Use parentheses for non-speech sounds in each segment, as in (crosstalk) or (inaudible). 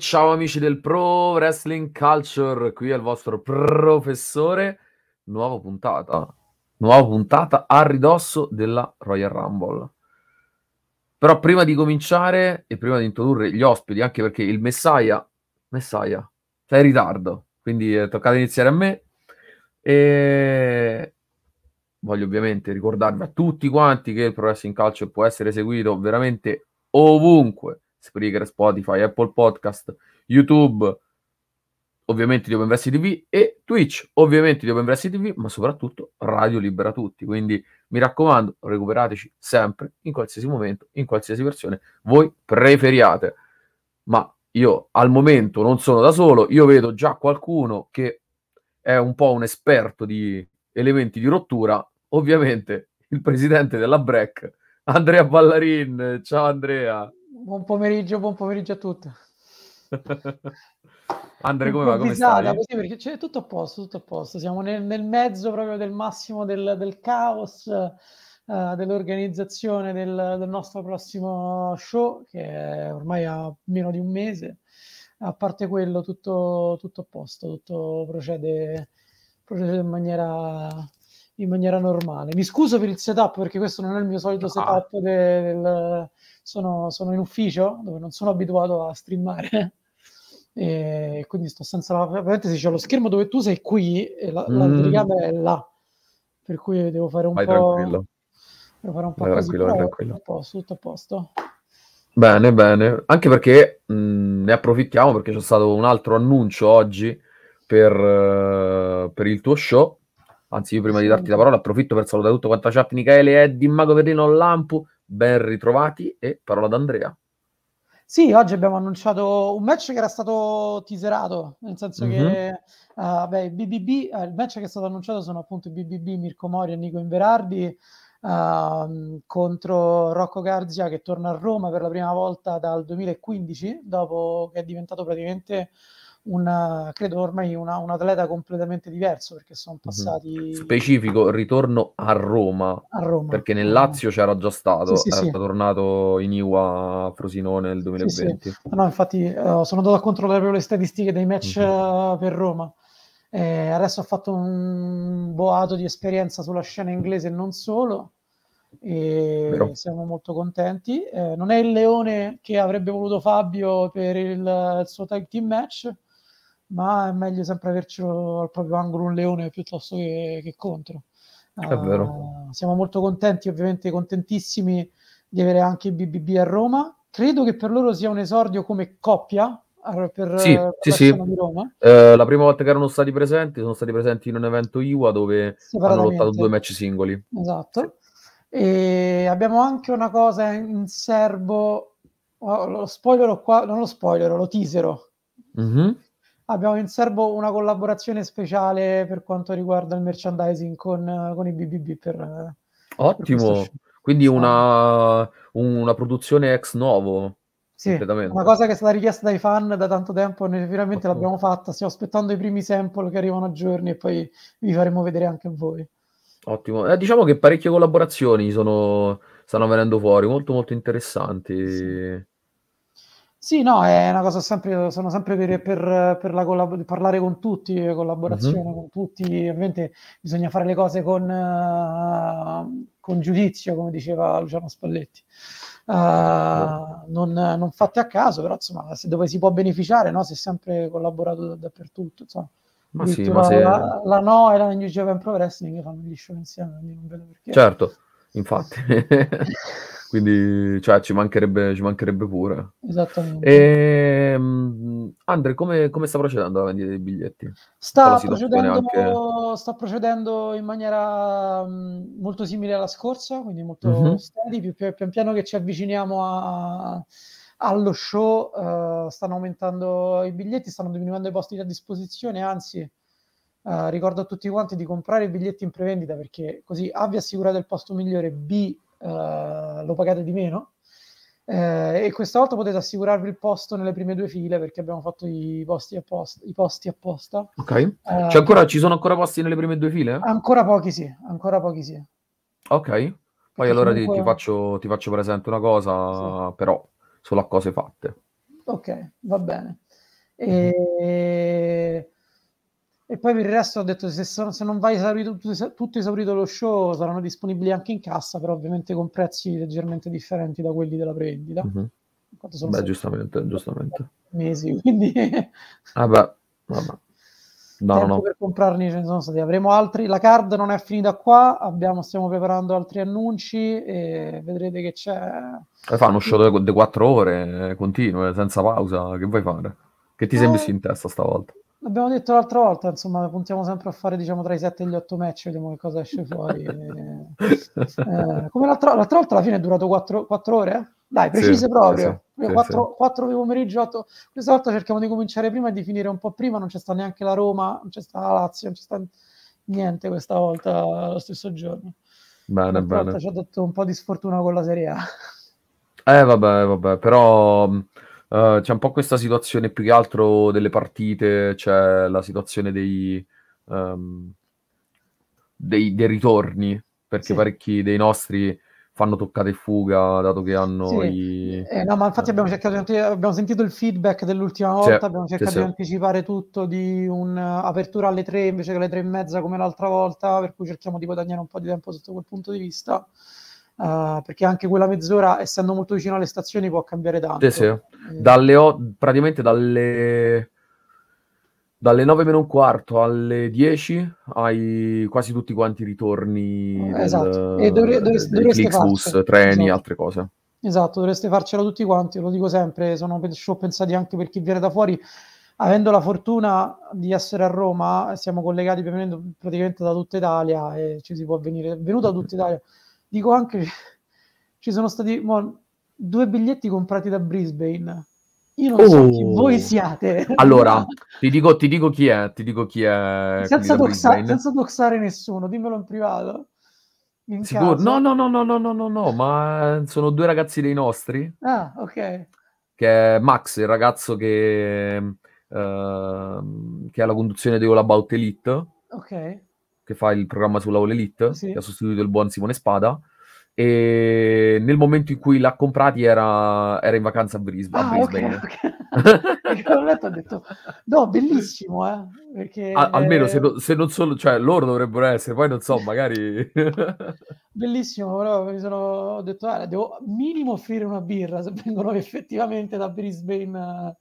ciao amici del Pro Wrestling Culture, qui è il vostro professore, nuova puntata, nuova puntata a ridosso della Royal Rumble. Però prima di cominciare e prima di introdurre gli ospiti, anche perché il Messiah, Messiah, sei in ritardo, quindi è toccato iniziare a me. E voglio ovviamente ricordarvi a tutti quanti che il Pro Wrestling Culture può essere seguito veramente ovunque Spreaker, Spotify, Apple Podcast, YouTube, ovviamente di OpenVersi TV e Twitch, ovviamente di OpenVersi TV, ma soprattutto Radio Libera Tutti. Quindi mi raccomando, recuperateci sempre, in qualsiasi momento, in qualsiasi versione voi preferiate. Ma io al momento non sono da solo, io vedo già qualcuno che è un po' un esperto di elementi di rottura, ovviamente il presidente della BREC, Andrea Ballarin. Ciao Andrea. Buon pomeriggio, buon pomeriggio a tutti. (laughs) Andre, come va? Come stai? Così perché c'è tutto a posto, tutto a posto. Siamo nel, nel mezzo proprio del massimo del, del caos, uh, dell'organizzazione del, del, nostro prossimo show, che è ormai ha meno di un mese. A parte quello, tutto, tutto a posto, tutto procede, procede in maniera in maniera normale. Mi scuso per il setup perché questo non è il mio solito ah. setup. Ah. Del... Sono, sono, in ufficio dove non sono abituato a streamare. (laughs) e quindi sto senza la parentesi. C'è lo schermo dove tu sei qui e la, mm. l'altricamera è là. Per cui devo fare un vai po'. Tranquillo. Devo fare un po' vai così, tranquillo, vai tranquillo. Tutto a posto, tutto a posto. Bene, bene. Anche perché mh, mm, ne approfittiamo perché c'è stato un altro annuncio oggi per, uh, per il tuo show Anzi, io prima di darti la parola approfitto per salutare tutto quanto chat Michele, Eddi, Mago Verrino, Lampu, ben ritrovati e parola ad Andrea. Sì, oggi abbiamo annunciato un match che era stato teaserato, nel senso mm-hmm. che uh, mhm. beh, BBB, uh, eh, il match che è stato annunciato sono appunto BBB, Mirko Mori e Nico Inverardi uh, contro Rocco Garzia che torna a Roma per la prima volta dal 2015, dopo che è diventato praticamente un, credo ormai una, un atleta completamente diverso perché sono mhm. passati... Specifico, ritorno a Roma, a Roma. perché nel Lazio c'era già stato, sì, sì, era sì. tornato in Iwa a Frosinone nel 2020. No, infatti uh, sono andato a controllare proprio le statistiche dei match uh-huh. per Roma. Eh, adesso ha fatto un boato di esperienza sulla scena inglese e non solo. E siamo molto contenti. Eh, non è il leone che avrebbe voluto Fabio per il, il suo tag team match, ma è meglio sempre avercelo al proprio angolo un leone piuttosto che, che contro. Uh, siamo molto contenti, ovviamente contentissimi di avere anche BBB a Roma. Credo che per loro sia un esordio come coppia, per, sì, per sì, sì. Eh, la prima volta che erano stati presenti, sono stati presenti in un evento IWA dove hanno lottato due match singoli. Esatto. E abbiamo anche una cosa in serbo, oh, lo spoilero qua, non lo spoilero, lo teasero. Mm-hmm. Abbiamo in serbo una collaborazione speciale per quanto riguarda il merchandising con, con i BBB. Per, Ottimo, per quindi una, una, produzione ex novo. Sì, una cosa che è stata richiesta dai fan da tanto tempo, noi finalmente Ottimo. l'abbiamo fatta, stiamo aspettando i primi sample che arrivano a giorni e poi vi faremo vedere anche voi. Ottimo, eh, diciamo che parecchie collaborazioni sono, stanno venendo fuori, molto molto interessanti. Sì. Sì, no, è una cosa sempre, sono sempre per, per, per collab- parlare con tutti, collaborazione mm-hmm. con tutti, ovviamente bisogna fare le cose con, uh, con giudizio, come diceva Luciano Spalletti. Uh, non, non fate a caso, però insomma, se dove si può beneficiare, no? si è sempre collaborato da, dappertutto. Insomma. Ma sì, ma se... la, la No e la New Japan Pro Wrestling fanno gli show insieme, quindi non vedo perché. Certo, infatti. (laughs) Quindi cioè, ci, mancherebbe, ci mancherebbe pure. Esattamente. E, ehm, Andre, come, come, sta procedendo la vendita dei biglietti? Sta procedendo, anche... sta procedendo, in maniera mm, molto simile alla scorsa, quindi molto mm-hmm. steady. Più, più, pian piano che ci avviciniamo a, allo show, uh, stanno aumentando i biglietti, stanno diminuendo i posti a disposizione, anzi. Uh, ricordo a tutti quanti di comprare i biglietti in prevendita perché così A vi assicurate il posto migliore, B eh, lo pagate di meno. Eh, e questa volta potete assicurarvi il posto nelle prime due file perché abbiamo fatto i posti apposta. I posti apposta. Ok. Uh, C'è ancora, ci sono ancora posti nelle prime due file? Ancora pochi sì, ancora pochi sì. Ok. Poi allora comunque... ti, ti, faccio, ti, faccio, presente una cosa, sì. però solo a cose fatte. Ok, va bene. E... Mhm. E poi per il resto ho detto se, se non vai esaurito, tutto esaurito lo show saranno disponibili anche in cassa, però ovviamente con prezzi leggermente differenti da quelli della prendita. Mm-hmm. Sono beh, giustamente, giustamente. Mesi, quindi... ah beh, vabbè. No, no. per comprarne ce ne sono stati. Avremo altri. La card non è finita qua. Abbiamo, stiamo preparando altri annunci. E vedrete che c'è. E eh, fa uno show di 4 ore eh, continue, senza pausa. Che vuoi fare? Che ti eh... messo in testa stavolta? L'abbiamo detto l'altra volta, insomma, puntiamo sempre a fare diciamo, tra i 7 e gli 8 match, vediamo che cosa esce fuori. (laughs) eh, come l'altra, l'altra, volta alla fine è durato 4, 4 ore? Eh? Dai, precise sì, proprio. Sì, 4, sì. 4 pomeriggio, 8. Questa volta cerchiamo di cominciare prima e di finire un po' prima, non c'è sta neanche la Roma, non c'è sta la Lazio, non c'è sta niente questa volta lo stesso giorno. Bene, bene. Ci ha dato un po' di sfortuna con la Serie A. Eh vabbè, vabbè, però Uh, c'è un po' questa situazione più che altro delle partite, c'è la situazione dei, um, dei, dei ritorni, perché sì. parecchi dei nostri fanno toccate fuga, dato che hanno sì. i... Eh, no, ma infatti abbiamo cercato di abbiamo sentito il feedback dell'ultima volta, sì, abbiamo cercato sì, di anticipare tutto, di un'apertura alle tre invece che alle tre e mezza come l'altra volta, per cui cerchiamo di guadagnare un po' di tempo sotto quel punto di vista. Uh, perché anche quella mezz'ora, essendo molto vicino alle stazioni, può cambiare tanto. Sì, sì. Eh. Dalle o- praticamente dalle... dalle 9 meno un quarto alle 10 hai quasi tutti quanti i ritorni eh, esatto. dovreste, del dovreste bus, treni, esatto. altre cose. Esatto, dovreste farcela tutti quanti, lo dico sempre, sono show pensati anche per chi viene da fuori. Avendo la fortuna di essere a Roma, siamo collegati praticamente da tutta Italia e ci si può venire, venuto da tutta Italia dico anche ci sono stati mo, due biglietti comprati da Brisbane. Io non oh. so chi oh. voi siate. Allora, (laughs) ti dico, ti dico chi è, ti dico chi è. Senza, toxa- senza toxare nessuno, dimmelo in privato. In Sicur- no, no, no, no, no, no, no, no, ma sono due ragazzi dei nostri. Ah, ok. Che è Max, il ragazzo che, eh, che ha la conduzione di All About Elite. Ok che fa il programma sulla All Elite, sì. che ha sostituito il buon Simone Spada. E nel momento in cui l'ha comprati era, era in vacanza a, Bris- ah, a Brisbane. Okay, (laughs) okay. ho detto, no, bellissimo, eh, perché... a- almeno se, no, se, non sono, cioè loro dovrebbero essere, poi non so, magari... (laughs) bellissimo, però mi sono, ho detto, ah, devo minimo offrire una birra se vengono effettivamente da Brisbane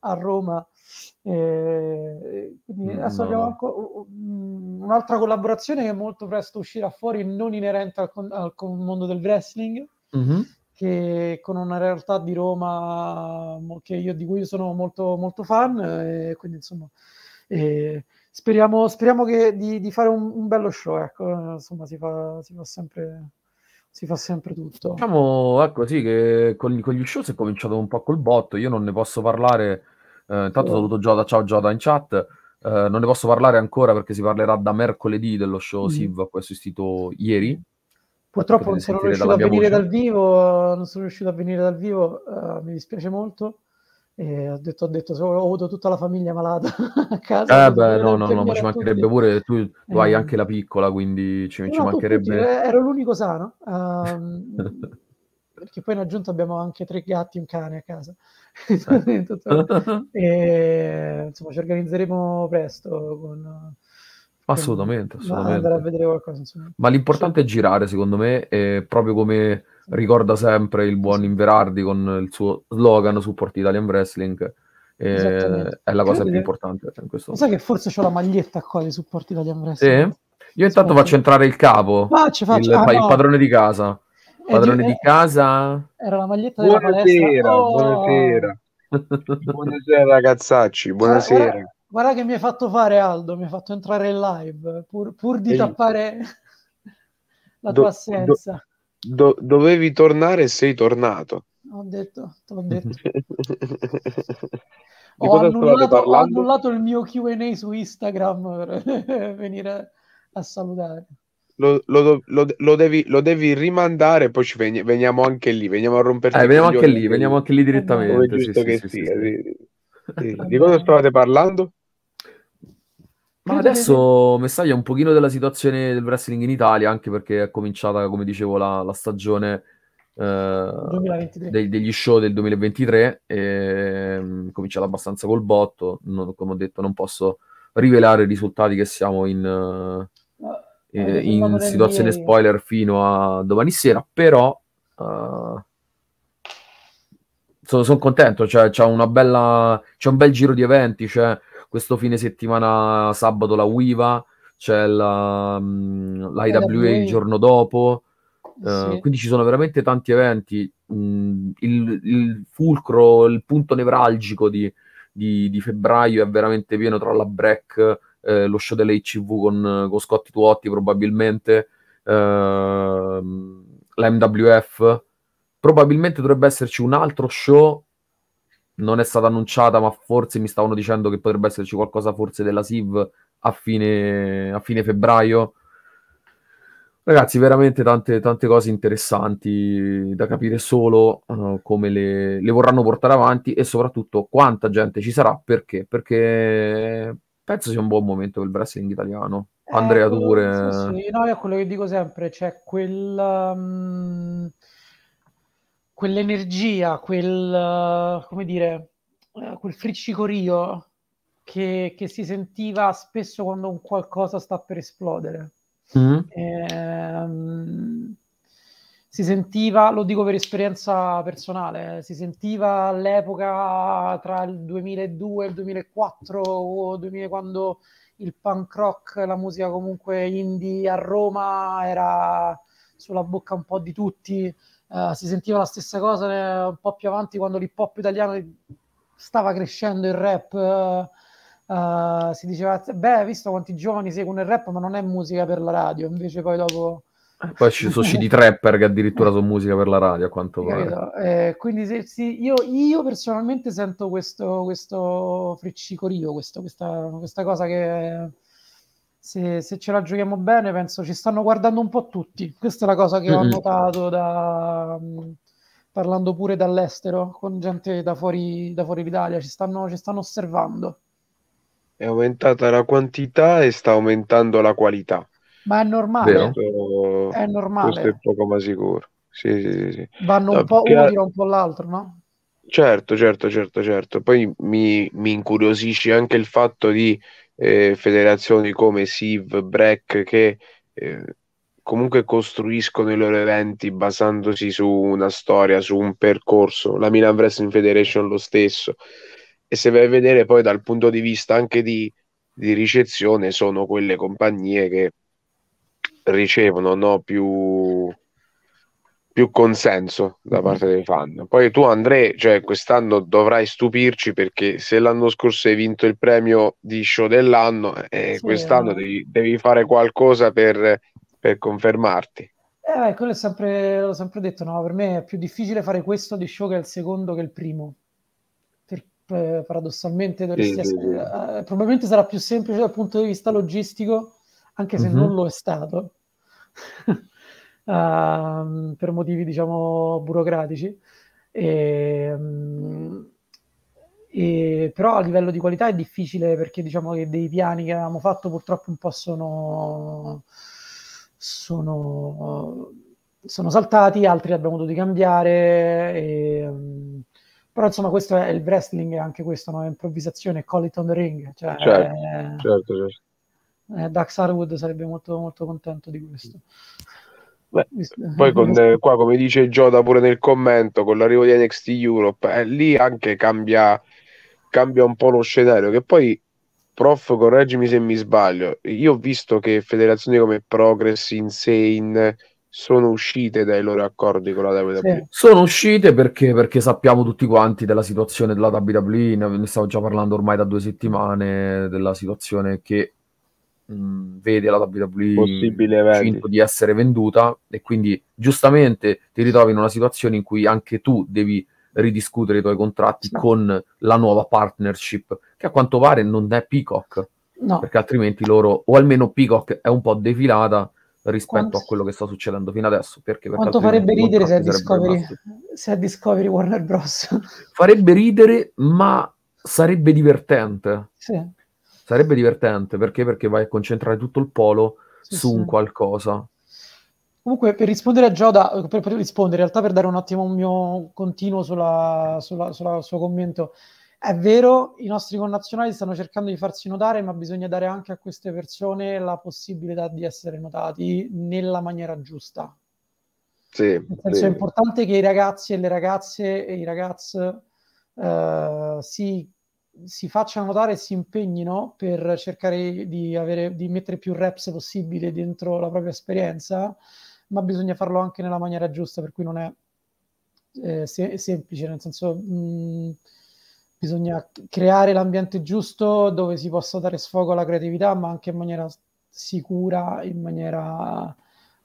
a Roma. Eh, quindi mm, adesso no, abbiamo no. Mm, un'altra collaborazione che molto presto uscirà fuori, non inerente al, con- al mondo del wrestling, mm-hmm. che con una realtà di Roma io, di cui io sono molto, molto fan, eh, quindi insomma... Eh, speriamo, speriamo che, di, di, fare un, un bello show, ecco, insomma si fa, si fa sempre si fa sempre tutto. Diciamo, ecco, sì, che con, con gli show si è cominciato un po' col botto, io non ne posso parlare, eh, intanto oh. saluto Giada. ciao Giada in chat, eh, non ne posso parlare ancora perché si parlerà da mercoledì dello show mm. SIV a cui ho assistito ieri. Purtroppo non sono riuscito a venire voce. dal vivo, non sono riuscito a venire dal vivo, uh, mi dispiace molto ho detto, ho detto, ho avuto tutta la famiglia malata (laughs) a casa. Eh beh, no, no, no, ma ci mancherebbe pure, tu, tu hai eh. anche la piccola, quindi ci, no, ci mancherebbe... Tutti, eh, ero l'unico sano, uh, (laughs) perché poi in aggiunta abbiamo anche tre gatti e un cane a casa. Certo. (laughs) e, insomma, ci organizzeremo presto con... Assolutamente, assolutamente. Ma, ma l'importante sì. è girare, secondo me, proprio come ricorda sempre il buon Inverardi con il suo slogan Support Italian Wrestling. è la cosa più che... importante in questo Sai che forse ho la maglietta qua di Support Italian Wrestling. Sì. Io intanto faccio entrare il capo, faccio, faccio. Il, ah, no. il padrone di casa. Eh, padrone eh, di casa. Era la maglietta della buonasera, oh. Buonasera, (laughs) eh, buonasera. ragazzacci, buonasera. Guarda, guarda, guarda, che mi hai fatto fare Aldo, mi hai fatto entrare in live pur, pur di e tappare (laughs) la tua do, assenza. Do, Do- dovevi tornare e sei tornato. Ho detto, (laughs) ho detto. ho, annullato, ho annullato il mio QA su Instagram per (laughs) venire a salutare. Lo, lo, lo, lo, devi, lo devi rimandare e poi ci veni, veniamo anche lì, veniamo a romperci. Eh, veniamo anche lì, veniamo eh, anche lì direttamente. Di cosa stavate parlando? Ma adesso mi messaggia un pochino della situazione del wrestling in Italia, anche perché è cominciata, come dicevo, la, la stagione eh, dei, degli show del 2023, e, mm, cominciata abbastanza col botto, non, come ho detto non posso rivelare i risultati che siamo in, eh, eh, eh in situazione spoiler fino a domani sera, però uh, sono son contento, cioè, c'è, bella, c'è, un bel giro di eventi, c'è cioè, questo fine settimana sabato la UIVA, c'è la, mm, l'IWA il giorno dopo. Uh, sì. quindi ci sono veramente tanti eventi. Mm, il, il, fulcro, il punto nevralgico di, di, di, febbraio è veramente pieno tra la break, eh, lo show dell'HCV con, con Scotti Tuotti probabilmente, eh, la MWF. Probabilmente dovrebbe esserci un altro show non è stata annunciata, ma forse mi stavano dicendo che potrebbe esserci qualcosa forse della SIV a fine, a fine febbraio. Ragazzi, veramente tante, tante, cose interessanti da capire solo uh, come le, le, vorranno portare avanti e soprattutto quanta gente ci sarà, perché? Perché penso sia un buon momento per il wrestling italiano. Eh, Andrea, eh, tu pure... Sì, sì, eh. no, è quello che dico sempre, c'è cioè quel... Um quell'energia, quel, eh, come dire, eh, quel friccicorio che, che, si sentiva spesso quando un qualcosa sta per esplodere. Mm. Mm-hmm. E, ehm, si sentiva, lo dico per esperienza personale, si sentiva all'epoca tra il 2002 e il 2004 o 2000 quando il punk rock, la musica comunque indie a Roma era sulla bocca un po' di tutti eh, si sentiva la stessa cosa eh, un po' più avanti quando l'hip hop italiano stava crescendo il rap. Uh, si diceva, beh, visto quanti giovani seguono il rap, ma non è musica per la radio. Invece poi dopo... Poi ci sono CD trapper che addirittura sono musica per la radio, a quanto pare. Eh, quindi se, sì, io, io, personalmente sento questo, questo friccicorio, questo, questa, questa, cosa che se, se, ce la giochiamo bene, penso ci stanno guardando un po' tutti. Questa è la cosa che mm-hmm. ho notato da, mm, parlando pure dall'estero, con gente da fuori, da fuori l'Italia, ci stanno, ci stanno osservando. È aumentata la quantità e sta aumentando la qualità. Ma è normale. Questo, è normale. Questo è poco ma sicuro. Sì, sì, sì, Vanno no, un po' uno tira un po' l'altro, no? Certo, certo, certo, certo. Poi mi, mi incuriosisce anche il fatto di eh, federazioni come SIV, Breck che eh, comunque costruiscono i loro eventi basandosi su una storia, su un percorso, la Milan Wrestling Federation lo stesso. E se vai a vedere poi dal punto di vista anche di, di ricezione sono quelle compagnie che ricevono no, più più consenso da mm-hmm. parte dei fan. Poi tu, Andrea, cioè, quest'anno dovrai stupirci perché se l'anno scorso hai vinto il premio di show dell'anno, eh, eh, sì, quest'anno eh. devi, devi, fare qualcosa per, per confermarti. Eh, beh, quello è sempre, l'ho sempre detto, no? per me è più difficile fare questo di show che il secondo che il primo. Per, eh, paradossalmente dovresti sì, essere, sì. Eh, probabilmente sarà più semplice dal punto di vista logistico, anche se mm-hmm. non lo è stato. (laughs) uh, per motivi diciamo burocratici. E, um, e, però a livello di qualità è difficile perché diciamo che dei piani che avevamo fatto purtroppo un po' sono, sono, sono saltati, altri li abbiamo dovuti cambiare. E, um, però insomma questo è il wrestling, è anche questo, no? improvvisazione, call it on the ring. Cioè, certo, è, eh, certo, certo. Eh, Dax Harwood sarebbe molto, molto contento di questo poi eh, con, qua, come dice Giota pure nel commento, con l'arrivo di NXT Europe, eh, lì anche cambia, cambia un po' lo scenario. Che poi, prof, correggimi se mi sbaglio, io ho visto che federazioni come Progress, Insane sono uscite dai loro accordi con la WWE. Sì. Sono uscite perché, perché, sappiamo tutti quanti della situazione della WWE, ne stavo già parlando ormai da due settimane, della situazione che mh, mm, vede la WWE di essere venduta e quindi giustamente ti ritrovi in una situazione in cui anche tu devi ridiscutere i tuoi contratti sì. con la nuova partnership che a quanto pare non è Peacock no. perché altrimenti loro o almeno Peacock è un po' defilata rispetto Quanto... a quello che sta succedendo fino adesso. Perché, perché Quanto farebbe ridere se a, Discovery, se a Discovery Warner Bros. Farebbe ridere, ma sarebbe divertente. Sì. Sarebbe divertente perché? Perché vai a concentrare tutto il polo sì, su sì. un qualcosa. Comunque, per rispondere a Gioda, eh, per, per rispondere, in realtà per dare un attimo un mio continuo sul suo commento, è vero, i nostri connazionali stanno cercando di farsi notare, ma bisogna dare anche a queste persone la possibilità di essere notati nella maniera giusta. Sì, Nel senso sì. è importante che i ragazzi e le ragazze e i ragazzi eh, si si facciano notare e si impegnino per cercare di, avere, di mettere più reps possibile dentro la propria esperienza, ma bisogna farlo anche nella maniera giusta, per cui non è eh, se- semplice, nel senso mh, mm, bisogna creare l'ambiente giusto dove si possa dare sfogo alla creatività, ma anche in maniera sicura, in maniera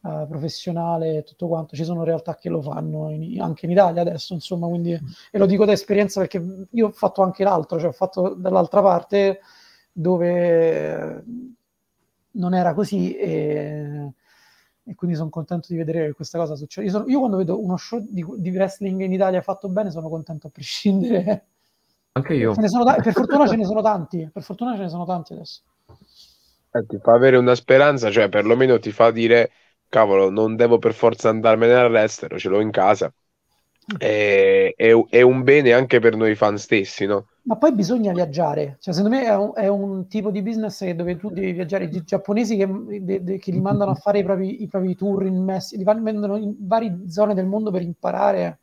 eh, professionale e tutto quanto. Ci sono realtà che lo fanno in, anche in Italia adesso, insomma, quindi, mm. e lo dico da esperienza perché io ho fatto anche l'altro, cioè ho fatto dall'altra parte dove non era così e, e quindi sono contento di vedere che questa cosa succede. Io, sono, io quando vedo uno show di, di wrestling in Italia fatto bene sono contento a prescindere. Anche io. Da- per fortuna ce ne sono tanti. Per fortuna ce ne sono tanti adesso. Eh, ti fa avere una speranza, cioè perlomeno ti fa dire cavolo, non devo per forza andarmene all'estero, ce l'ho in casa. È, è, è, un bene anche per noi fan stessi, no? Ma poi bisogna viaggiare, cioè, secondo me è un, è un tipo di business dove tu devi viaggiare. I giapponesi che, de, de, che li mandano a fare i propri, i propri tour in Messico, li mandano in varie zone del mondo per imparare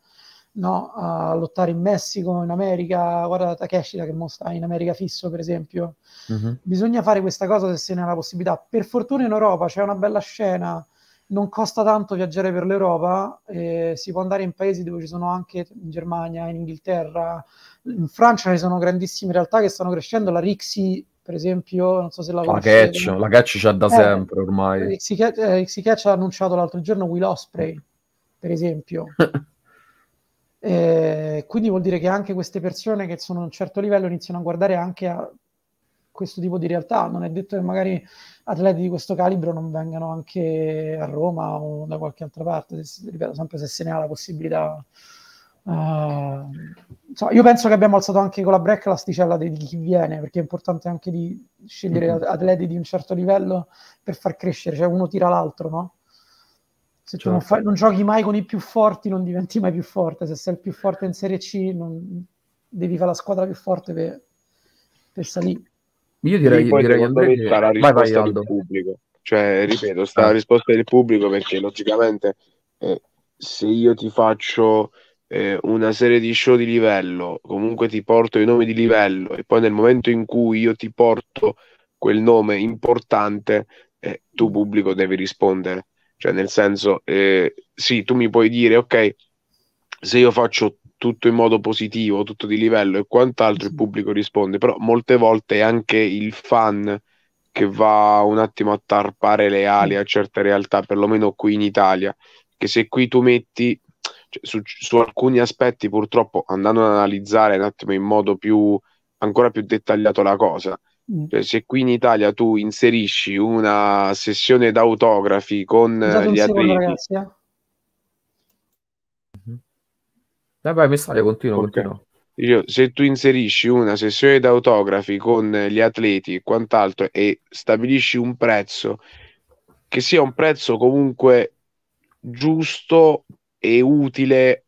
no, a lottare in Messico, in America. Guarda Takeshita che sta in America fisso, per esempio. Mm-hmm. Bisogna fare questa cosa se se ne ha la possibilità. Per fortuna in Europa c'è una bella scena non costa tanto viaggiare per l'Europa, eh, si può andare in paesi dove ci sono anche in Germania, in Inghilterra, in Francia ci sono grandissime realtà che stanno crescendo, la Rixi per esempio, non so se la conoscete. La Gatch c'è da eh, sempre ormai. Eh, Rixi Catch, Catch eh, ha annunciato l'altro giorno Will Osprey, per esempio. (laughs) Eh, quindi vuol dire che anche queste persone che sono a un certo livello iniziano a guardare anche a questo tipo di realtà. Non è detto che magari atleti di questo calibro non vengano anche a Roma o da qualche altra parte, se, ripeto, sempre se se ne ha la possibilità. Uh, eh, insomma, io penso che abbiamo alzato anche con la break l'asticella di chi viene, perché è importante anche di scegliere mm-hmm. atleti di un certo livello per far crescere, cioè uno tira l'altro, no? Se certo. tu non, certo. fai, non, giochi mai con i più forti, non diventi mai più forte. Se sei il più forte in Serie C, non, devi fare la squadra più forte per, per salire. Io direi, poi direi secondo me sarà che... risposta vai, vai, del pubblico. Cioè, ripeto, sta la ah. risposta del pubblico perché logicamente eh, se io ti faccio eh, una serie di show di livello, comunque ti porto i nomi di livello e poi nel momento in cui io ti porto quel nome importante, eh, tu pubblico devi rispondere. Cioè, nel senso, eh, sì, tu mi puoi dire, ok, se io faccio tutto in modo positivo, tutto di livello e quant'altro, il pubblico risponde, però molte volte è anche il fan che va un attimo a tarpare le ali mm. a certe realtà, perlomeno qui in Italia, che se qui tu metti cioè, su, su, alcuni aspetti, purtroppo andando ad analizzare un attimo in modo più ancora più dettagliato la cosa. Mm. Cioè, se qui in Italia tu inserisci una sessione d'autografi con eh, gli atleti, ragazzi, eh? Dai, vai, messaggio, continuo, okay. continuo. Dicevo, se tu inserisci una sessione d'autografi con gli atleti e quant'altro e stabilisci un prezzo che sia un prezzo comunque giusto e utile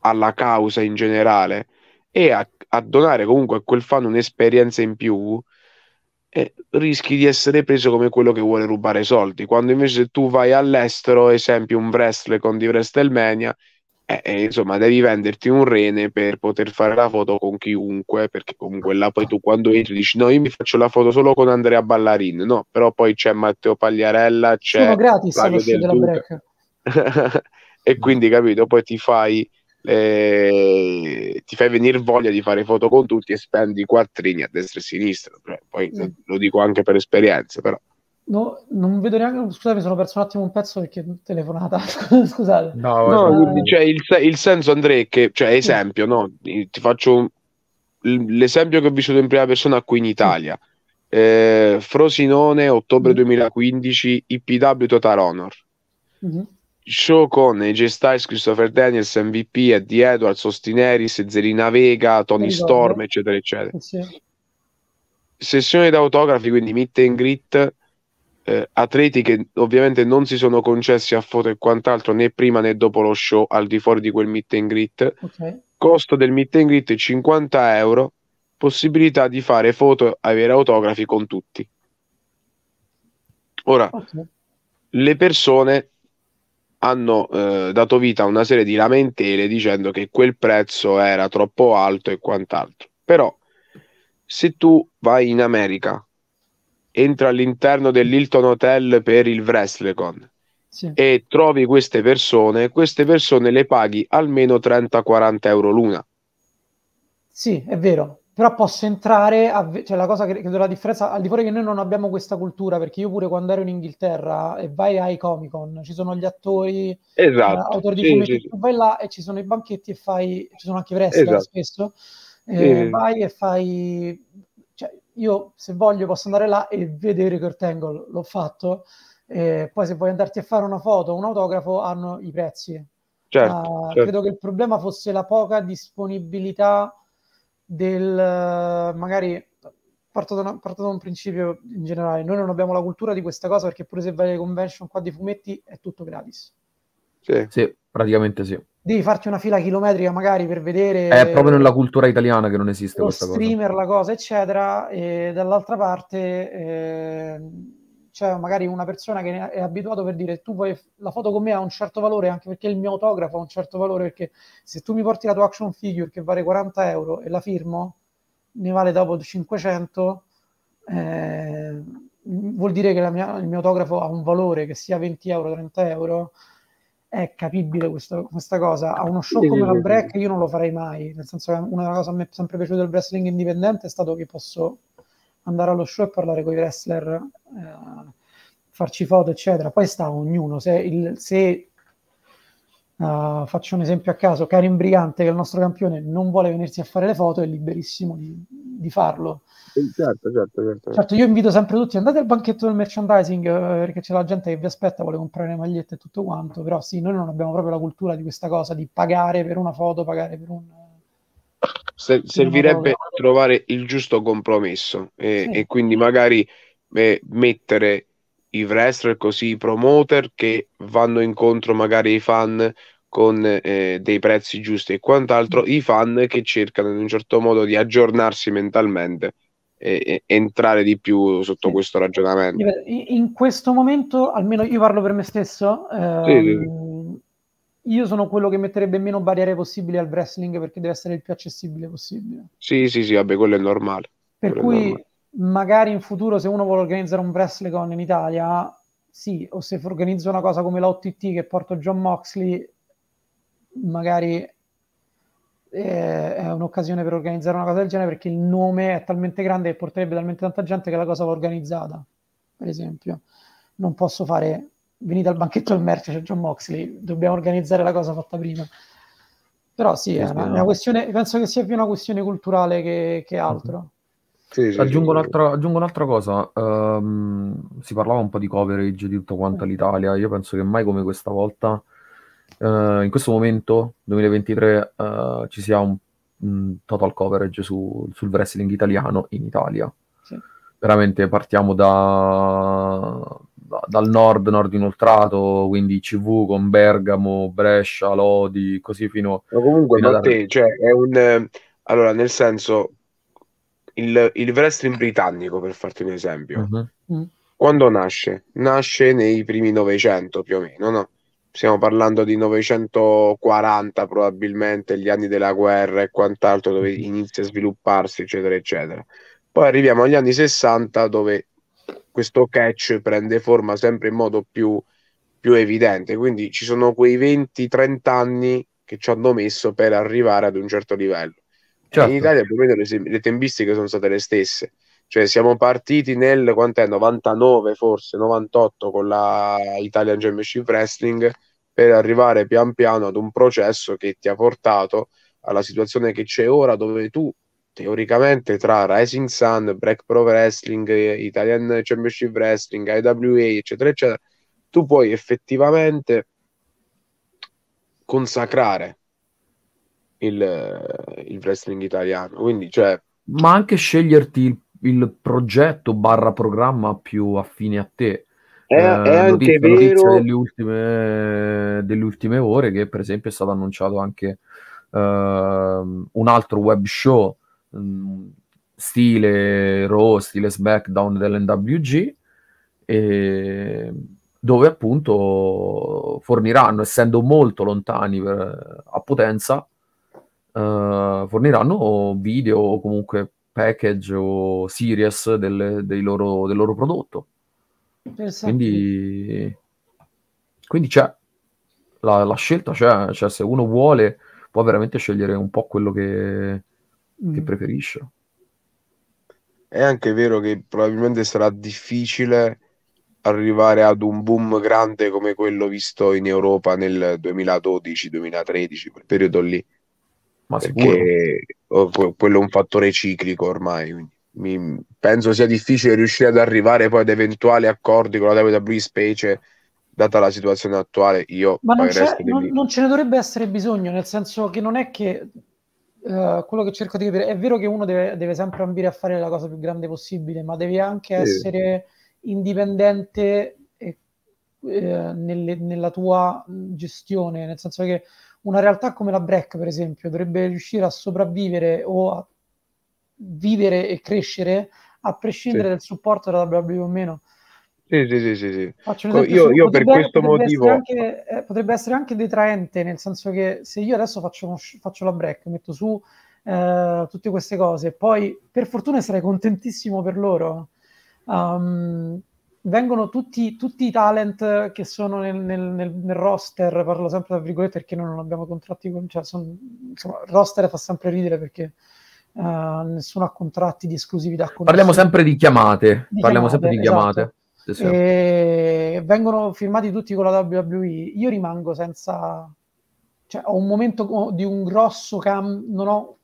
alla causa in generale e a, a donare comunque a quel fan un'esperienza in più, eh, rischi di essere preso come quello che vuole rubare soldi. Quando invece tu vai all'estero, esempio un wrestler con di WrestleMania, eh, eh, insomma, devi venderti un rene per poter fare la foto con chiunque, perché comunque là poi tu quando entri dici no, io mi faccio la foto solo con Andrea Ballarin, no, però poi c'è Matteo Pagliarella, c'è... Sono gratis all'uscita della break. e quindi, capito, poi ti fai... Eh, ti fai venire voglia di fare foto con tutti e spendi quattrini a destra e a sinistra. Cioè, poi mm. lo dico anche per esperienza, però. No, non vedo neanche. Scusate, sono perso un attimo un pezzo perché telefonata. (laughs) Scusate. No, no eh... cioè, il, il, senso, Andrea, che, cioè, esempio, no? Ti faccio l'esempio che ho vissuto in prima persona qui in Italia. Eh, Frosinone, ottobre 2015, mm. IPW Total Honor. Mm-hmm. Show con AJ Styles, Christopher Daniels, MVP, Eddie Edwards, Ostineris, Zelina Vega, Tony Storm, eccetera, eccetera. Sì. Sessione d'autografi, quindi meet and greet eh, atleti che ovviamente non si sono concessi a foto e quant'altro né prima né dopo lo show al di fuori di quel meet and greet okay. costo del meet and greet 50 euro possibilità di fare foto e avere autografi con tutti ora okay. le persone hanno eh, dato vita a una serie di lamentele dicendo che quel prezzo era troppo alto e quant'altro però se tu vai in America entra all'interno dell'Hilton Hotel per il WrestleCon sì. e trovi queste persone, queste persone le paghi almeno 30-40 euro l'una. Sì, è vero, però posso entrare, a, cioè la cosa che, che la differenza, al di fuori che noi non abbiamo questa cultura, perché io pure quando ero in Inghilterra e vai ai Comic Con, ci sono gli attori, eh, esatto. eh, autori di sì, fumetti, sì. tu vai là e ci sono i banchetti e fai, ci sono anche i wrestler esatto. spesso, eh, sì. vai e fai io se voglio posso andare là e vedere Kurt Angle, l'ho fatto, eh, poi se vuoi andarti a fare una foto, un autografo, hanno i prezzi. Certo, uh, certo. Credo che il problema fosse la poca disponibilità del, eh, magari, parto da, una, parto da, un principio in generale, noi non abbiamo la cultura di questa cosa perché pure se vai alle convention qua di fumetti è tutto gratis. Sì. sì. Praticamente sì. Devi farti una fila chilometrica magari per vedere... È proprio nella cultura italiana che non esiste questa streamer, cosa. la cosa, eccetera. E dall'altra parte eh, c'è magari una persona che è abituato per dire tu puoi... La foto con me ha un certo valore anche perché il mio autografo ha un certo valore perché se tu mi porti la tua action figure che vale 40 euro e la firmo, ne vale dopo 500... Eh, vuol dire che mia, il mio autografo ha un valore che sia 20 euro, 30 euro, è capibile questo, questa cosa. A uno show come la break io non lo farei mai, nel senso che una cosa che mi è sempre piaciuta del wrestling indipendente è stato che posso andare allo show e parlare con i wrestler, eh, farci foto, eccetera. Poi sta ognuno, se, il, se Uh, faccio un esempio a caso, Karim Brigante, che è il nostro campione, non vuole venirsi a fare le foto, è liberissimo di, di farlo. Certo, certo, certo, certo, certo, io invito sempre tutti, andate al banchetto del merchandising, eh, perché c'è la gente che vi aspetta, vuole comprare le magliette e tutto quanto, però sì, noi non abbiamo proprio la cultura di questa cosa, di pagare per una foto, pagare per un... Se, servirebbe trovare il giusto compromesso eh, sì. e, quindi magari eh, mettere i wrestler, così i promoter che vanno incontro magari ai fan con eh, dei prezzi giusti e quant'altro, i fan che cercano in un certo modo di aggiornarsi mentalmente e, e entrare di più sotto sì. questo ragionamento. Eh, in questo momento, almeno io parlo per me stesso, ehm, sì, sì. io sono quello che metterebbe meno barriere possibili al wrestling perché deve essere il più accessibile possibile. Sì, sì, sì, vabbè, quello è normale. Per quello cui magari in futuro se uno vuole organizzare un WrestleCon in Italia, sì, o se organizzo una cosa come l'OTT che porto John Moxley, magari eh, è un'occasione per organizzare una cosa del genere perché il nome è talmente grande e porterebbe talmente tanta gente che la cosa va organizzata, per esempio. Non posso fare venite al banchetto del merce, c'è John Moxley, dobbiamo organizzare la cosa fatta prima. Però sì, è una, è una questione, penso che sia più una questione culturale che, che altro. Sì, aggiungo, sì, un'altra, aggiungo, un'altra, cosa, um, si parlava un po' di coverage di tutto quanto l'Italia, io penso che mai come questa volta, uh, in questo momento, 2023, uh, eh, ci sia un, un total coverage su, sul wrestling italiano in Italia. Veramente partiamo da, da, dal nord, nord inoltrato, quindi CV con Bergamo, Brescia, Lodi, così fino... Ma comunque, fino a te, cioè, è un... Allora, nel senso, il, il wrestling britannico, per farti un esempio, mm-hmm. quando nasce? Nasce nei primi 900 più o meno, no? Stiamo parlando di 940 probabilmente, gli anni della guerra e quant'altro, dove mhm. inizia a svilupparsi, eccetera, eccetera. Poi arriviamo agli anni 60 dove questo catch prende forma sempre in modo più, più evidente, quindi ci sono quei 20-30 anni che ci hanno messo per arrivare ad un certo livello. Eh, certo. In Italia più o meno le, le tempistiche sono state le stesse. Cioè siamo partiti nel quant'è, 99 forse, 98 con la Italian Championship Wrestling per arrivare pian piano ad un processo che ti ha portato alla situazione che c'è ora dove tu teoricamente tra Rising Sun, Black Pro Wrestling, Italian Championship Wrestling, IWA, eccetera, eccetera, tu puoi effettivamente consacrare il, il wrestling italiano. Quindi, cioè... Ma anche sceglierti il, il progetto barra programma più affine a te. È, eh, è anche notizia, vero. delle, ultime, delle ultime ore che, per esempio, è stato annunciato anche uh, un altro web show mh, mm, stile Raw, stile SmackDown dell'NWG. E dove appunto forniranno, essendo molto lontani per, eh, a potenza, uh, forniranno video o comunque package o series del, loro, del loro prodotto. Esatto. Quindi, quindi c'è la, la scelta, c'è, cioè se uno vuole può veramente scegliere un po' quello che, mm. che preferisce. È anche vero che probabilmente sarà difficile arrivare ad un boom grande come quello visto in Europa nel 2012-2013, quel periodo lì. Ma perché sicuro. quello è un fattore ciclico ormai. Mi, penso sia difficile riuscire ad arrivare poi ad eventuali accordi con la WWE, specie data la situazione attuale. Io Ma non, non, non, ce ne dovrebbe essere bisogno, nel senso che non è che uh, quello che cerco di capire è vero che uno deve, deve, sempre ambire a fare la cosa più grande possibile, ma devi anche sì. essere indipendente e, eh, nelle, nella tua gestione, nel senso che una realtà come la BREC, per esempio, dovrebbe riuscire a sopravvivere o a vivere e crescere a prescindere sì. dal supporto della WWE o meno. Sì, sì, sì, sì. Faccio un esempio, io, io per questo potrebbe motivo... Essere anche, eh, potrebbe essere anche detraente, nel senso che se io adesso faccio, uno, faccio la break, metto su eh, tutte queste cose, poi per fortuna sarei contentissimo per loro. Um, vengono tutti, tutti, i talent che sono nel, nel, nel, nel roster, parlo sempre tra virgolette perché noi non abbiamo contratti con... Cioè son, insomma, roster fa sempre ridere perché uh, nessuno ha contratti di esclusività. Con parliamo nessuno. sempre di chiamate, di parliamo chiamate, sempre di chiamate. Esatto. E vengono firmati tutti con la WWE. Io rimango senza... Cioè, ho un momento di un grosso cam... Non ho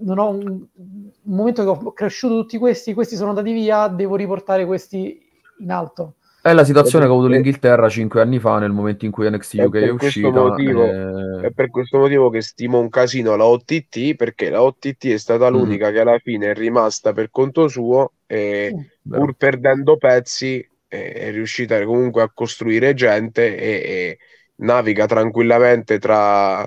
non ho un, un, momento che ho cresciuto tutti questi, questi sono andati via, devo riportare questi in alto. È la situazione che ha avuto eh, l'Inghilterra cinque anni fa nel momento in cui NXT UK è, è uscita. Eh, motivo, eh... È per questo motivo che stimo un casino la OTT perché la OTT è stata mm. l'unica che alla fine è rimasta per conto suo e mm. pur perdendo pezzi eh, è riuscita comunque a costruire gente e, e naviga tranquillamente tra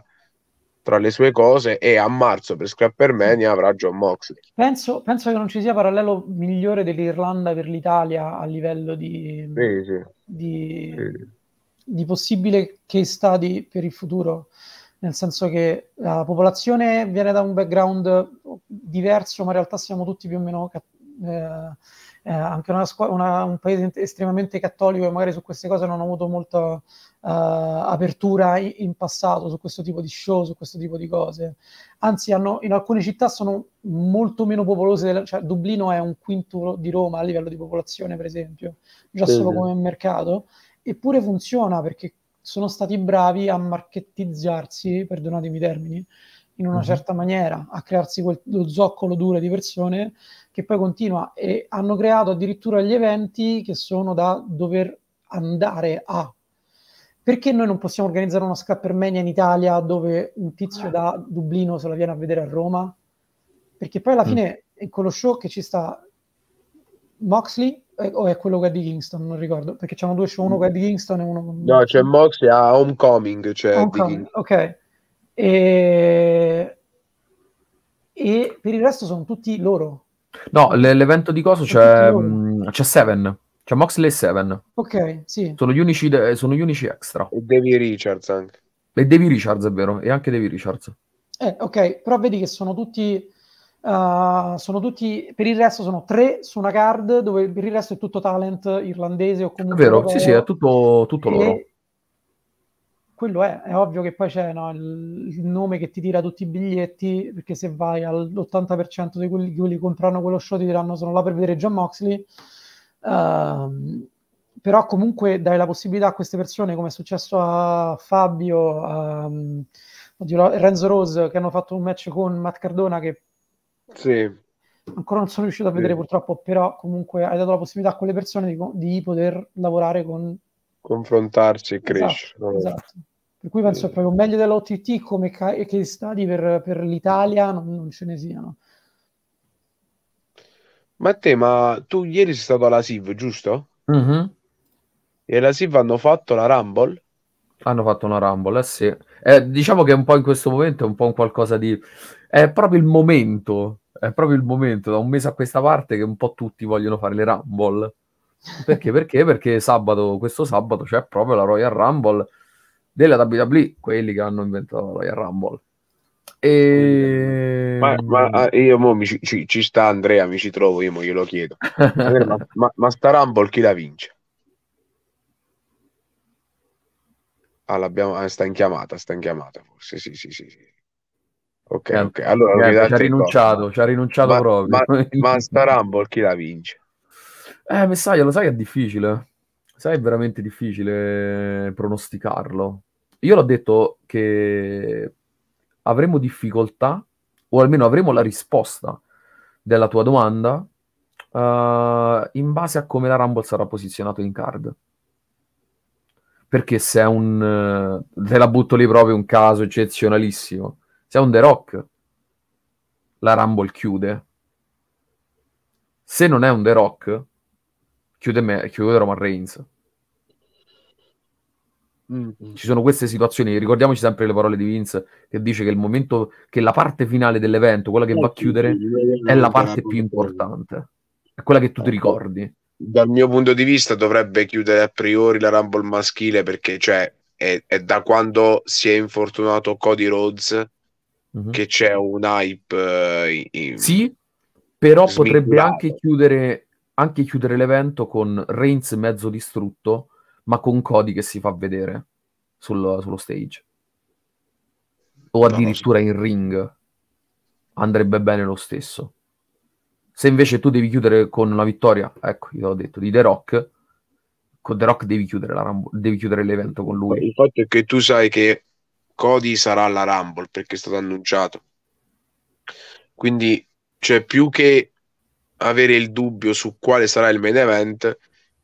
tra le sue cose e a marzo per Scrappermania mm. avrà John Moxley. Penso, penso, che non ci sia parallelo migliore dell'Irlanda per l'Italia a livello di, sì, sì. di, sì. di possibile case study per il futuro, nel senso che la popolazione viene da un background diverso, ma in realtà siamo tutti più o meno... Eh, eh, anche una una, un paese estremamente cattolico e magari su queste cose non ha avuto molta eh, apertura in, in, passato su questo tipo di show, su questo tipo di cose. Anzi, hanno, in alcune città sono molto meno popolose, della, cioè Dublino è un quinto di Roma a livello di popolazione, per esempio, già Bene. solo come mercato, eppure funziona perché sono stati bravi a marchettizzarsi, perdonatemi i termini, in una mm-hmm. certa maniera, a crearsi quel, lo zoccolo duro di persone che poi continua e hanno creato addirittura gli eventi che sono da dover andare a. Perché noi non possiamo organizzare uno Scrappermania in Italia dove un tizio eh. da Dublino se la viene a vedere a Roma? Perché poi alla mm. fine è eh, quello show che ci sta Moxley eh, o è quello che è di Kingston, non ricordo, perché c'erano due show, uno che è di Kingston e uno No, c'è Moxley a Homecoming, cioè Homecoming, ok. E... e per il resto sono tutti loro, No, l- l'evento di coso c'è, mm, c'è Seven. C'è Moxley e Seven. Ok, sì. Sono gli unici, de- sono gli unici extra. E Davy Richards anche. E Davy Richards, è vero. E anche Davy Richards. Eh, ok, però vedi che sono tutti... Uh, sono tutti per il resto sono tre su una card dove per il resto è tutto talent irlandese o comunque è vero, loro, sì sì è tutto, tutto loro quello è, è ovvio che poi c'è no, il, il, nome che ti tira tutti i biglietti, perché se vai all'80% di quelli, che comprano quello show ti diranno sono là per vedere John Moxley, uh, però comunque dai la possibilità a queste persone, come è successo a Fabio, a, ehm, oddio, Renzo Rose, che hanno fatto un match con Matt Cardona che... Sì. Ancora non sono riuscito a vedere sì. purtroppo, però comunque hai dato la possibilità a quelle persone di, di poter lavorare con Confrontarci e esatto, crescere. Esatto, esatto. Per cui penso che proprio meglio dell'OTT come ca- case study per, per l'Italia non, non, ce ne siano. ma te ma tu ieri sei stato alla SIV, giusto? Mm-hmm. E la SIV hanno fatto la Rumble? Hanno fatto una Rumble, eh sì. Eh, diciamo che un po' in questo momento è un po' un qualcosa di... È proprio il momento, è proprio il momento, da un mese a questa parte, che un po' tutti vogliono fare le Rumble. Perché? Perché? Perché sabato, questo sabato c'è proprio la Royal Rumble della WWE, quelli che hanno inventato la Rumble. E... Ma, ma ah, io mi, ci, ci, ci, sta Andrea, mi ci trovo, io glielo chiedo. ma, ma, ma, sta Rumble chi la vince? Ah, ah, sta in chiamata, sta in chiamata forse, sì, sì, sì. sì. Ok, ok. Allora, ci ha rinunciato, ci ha rinunciato ma, proprio. Ma, ma (laughs) sta Rumble chi la vince? Eh, messaggio, lo sai che è difficile. Sai, è veramente difficile pronosticarlo. Io l'ho detto che avremo difficoltà, o almeno avremo la risposta della tua domanda, uh, in base a come la Rumble sarà posizionata in card. Perché se è un... Eh, te la butto lì proprio un caso eccezionalissimo. Se è un The Rock, la Rumble chiude. Se non è un The Rock, chiude, me, chiude Roman Reigns. Mm-hmm. Ci sono queste situazioni, ricordiamoci sempre le parole di Vince che dice che il momento, che la parte finale dell'evento, quella che va a chiudere, è la parte più importante, è quella che tu ti ecco. ricordi. Dal mio punto di vista dovrebbe chiudere a priori la Rumble maschile perché cioè, è, è da quando si è infortunato Cody Rhodes mm-hmm. che c'è un hype. Uh, in... Sì, però smitturato. potrebbe anche chiudere, anche chiudere l'evento con Reigns mezzo distrutto ma con Cody che si fa vedere sul, sullo stage. O addirittura in ring. Andrebbe bene lo stesso. Se invece tu devi chiudere con una vittoria, ecco, io l'ho detto, di The Rock, con The Rock devi chiudere, la Rumble, devi chiudere l'evento con lui. Il fatto è che tu sai che Cody sarà alla Rumble perché è stato annunciato. Quindi, cioè, più che avere il dubbio su quale sarà il main event,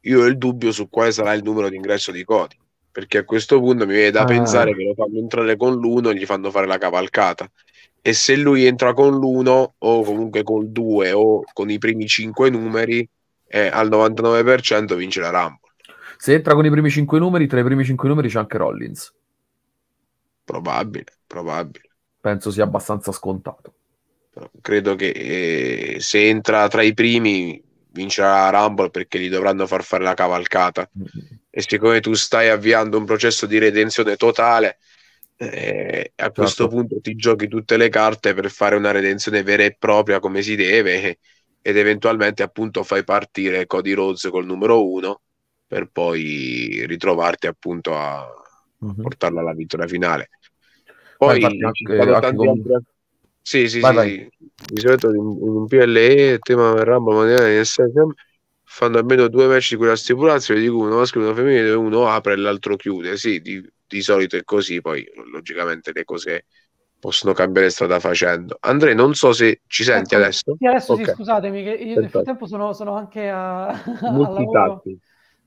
io ho il dubbio su quale sarà il numero di ingresso di Cody perché a questo punto mi viene da ah. pensare che lo fanno entrare con l'uno e gli fanno fare la cavalcata e se lui entra con l'uno o comunque col due o con i primi cinque numeri eh, al 99% vince la Rumble se entra con i primi cinque numeri tra i primi cinque numeri c'è anche Rollins probabile, probabile penso sia abbastanza scontato credo che eh, se entra tra i primi vincerà la Rumble perché gli dovranno far fare la cavalcata. Mm-hmm. E siccome tu stai avviando un processo di redenzione totale, eh, a certo. questo punto ti giochi tutte le carte per fare una redenzione vera e propria come si deve (laughs) ed eventualmente appunto fai partire Cody Rhodes col numero uno per poi ritrovarti appunto a mm-hmm. portarlo alla vittoria finale. Poi, Beh, infatti, anche, anche, sì, sì, vai, sì, vai. Di solito in, in PLE il tema Rambo, mondiale nel SSM fanno almeno due match di quella stipulazione di cui uno maschio e uno femminile, uno apre e l'altro chiude. Sì, di, di solito è così, poi logicamente le cose possono cambiare strada facendo. Andrei, non so se ci ecco, senti ecco, adesso. Sì, adesso okay. sì, scusatemi, che io nel frattempo sono, sono anche a, a (laughs)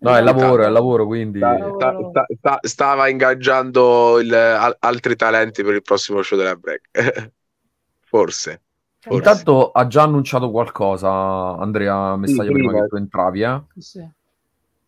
No, è lavoro, è lavoro, quindi... Sta, sta, sta, stava ingaggiando il, al, altri talenti per il prossimo show della break. (laughs) forse. forse. Intanto ha già annunciato qualcosa, Andrea, messaggio sì, prima che tu entravi, eh? Sì.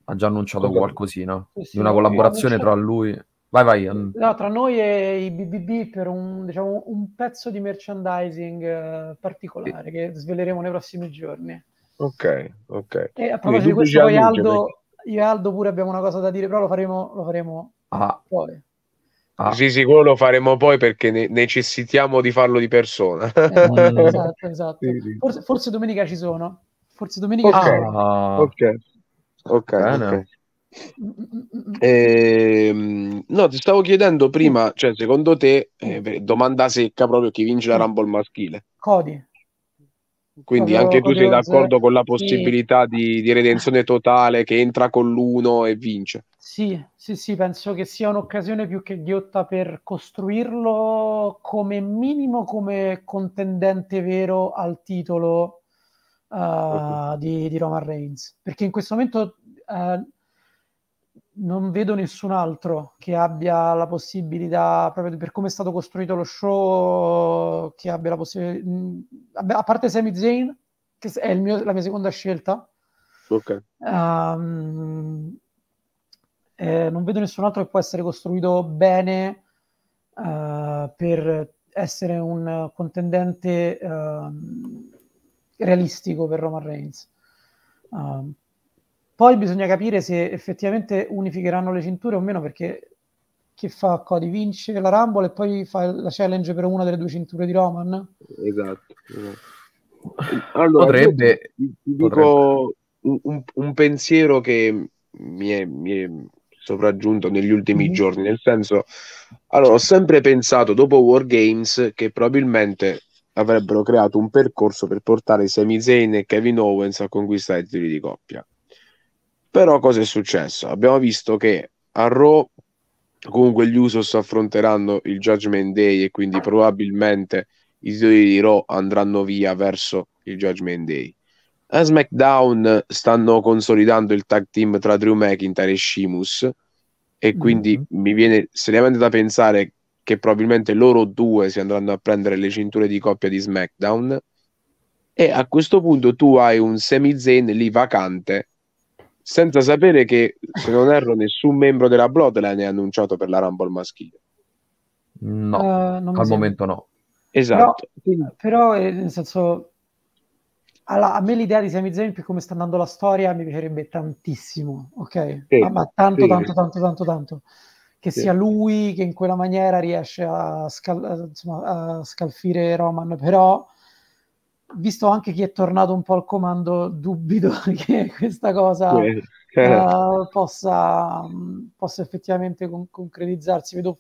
Ha già annunciato sì, qualcosina di una collaborazione tra lui... Vai, vai. No, tra noi e i BBB per un, diciamo, un pezzo di merchandising eh, particolare che sveleremo nei prossimi giorni. Ok, ok. E a proposito di questo, io e Aldo pure abbiamo una cosa da dire, però lo faremo, lo faremo ah. poi. Ah. Sì, sì, quello lo faremo poi perché ne- necessitiamo di farlo di persona. Eh, (laughs) esatto, esatto. Sì, sì. Forse, forse, domenica ci sono. Forse domenica okay. ci sono. Ah. Ok, ok. okay. Eh, no, ti stavo chiedendo prima, cioè, secondo te, eh, domanda secca proprio chi vince la Rumble maschile? Cody. Quindi anche oh, tu sei d'accordo con la possibilità sì. di, di, redenzione totale che entra con l'uno e vince? Sì, sì, sì, penso che sia un'occasione più che ghiotta per costruirlo come minimo come contendente vero al titolo uh, di, di Roman Reigns. Perché in questo momento uh, non vedo nessun altro che abbia la possibilità, proprio per come è stato costruito lo show, che abbia la possibilità, a parte Sami Zayn, che è mio, la mia seconda scelta. Ok. Um, eh, non vedo nessun altro che può essere costruito bene uh, per essere un contendente uh, realistico per Roman Reigns. Uh, poi bisogna capire se effettivamente unificheranno le cinture o meno, perché chi fa Cody vince la Rumble e poi fa la challenge per una delle due cinture di Roman. Esatto. esatto. Allora, potrebbe, ti, ti dico potrebbe. Un, un, pensiero che mi è, mi è sopraggiunto negli ultimi mm-hmm. giorni, nel senso, allora ho sempre pensato dopo War Games che probabilmente avrebbero creato un percorso per portare Sami Zayn e Kevin Owens a conquistare i titoli di coppia. Però cosa è successo? Abbiamo visto che a Raw comunque gli Usos affronteranno il Judgment Day e quindi probabilmente i titoli di Raw andranno via verso il Judgment Day. A SmackDown stanno consolidando il tag team tra Drew McIntyre e Sheamus e quindi mm-hmm. mi viene seriamente da pensare che probabilmente loro due si andranno a prendere le cinture di coppia di SmackDown e a questo punto tu hai un semi-zen lì vacante senza sapere che, se non erro, nessun membro della Bloodline è annunciato per la Rumble maschile. No, uh, al momento no. Esatto. Però, però eh, nel senso, alla, a me l'idea di Sami Zayn per come sta andando la storia mi piacerebbe tantissimo, ok? Sì, ma, ah, ma tanto, sì. tanto, tanto, tanto, tanto. Che sì. sia lui che in quella maniera riesce a, scal- eh, insomma, a scalfire Roman, però visto anche chi è tornato un po' al comando, dubito (laughs) che questa cosa eh, Uh, possa, mm, possa, effettivamente con- concretizzarsi. Vedo,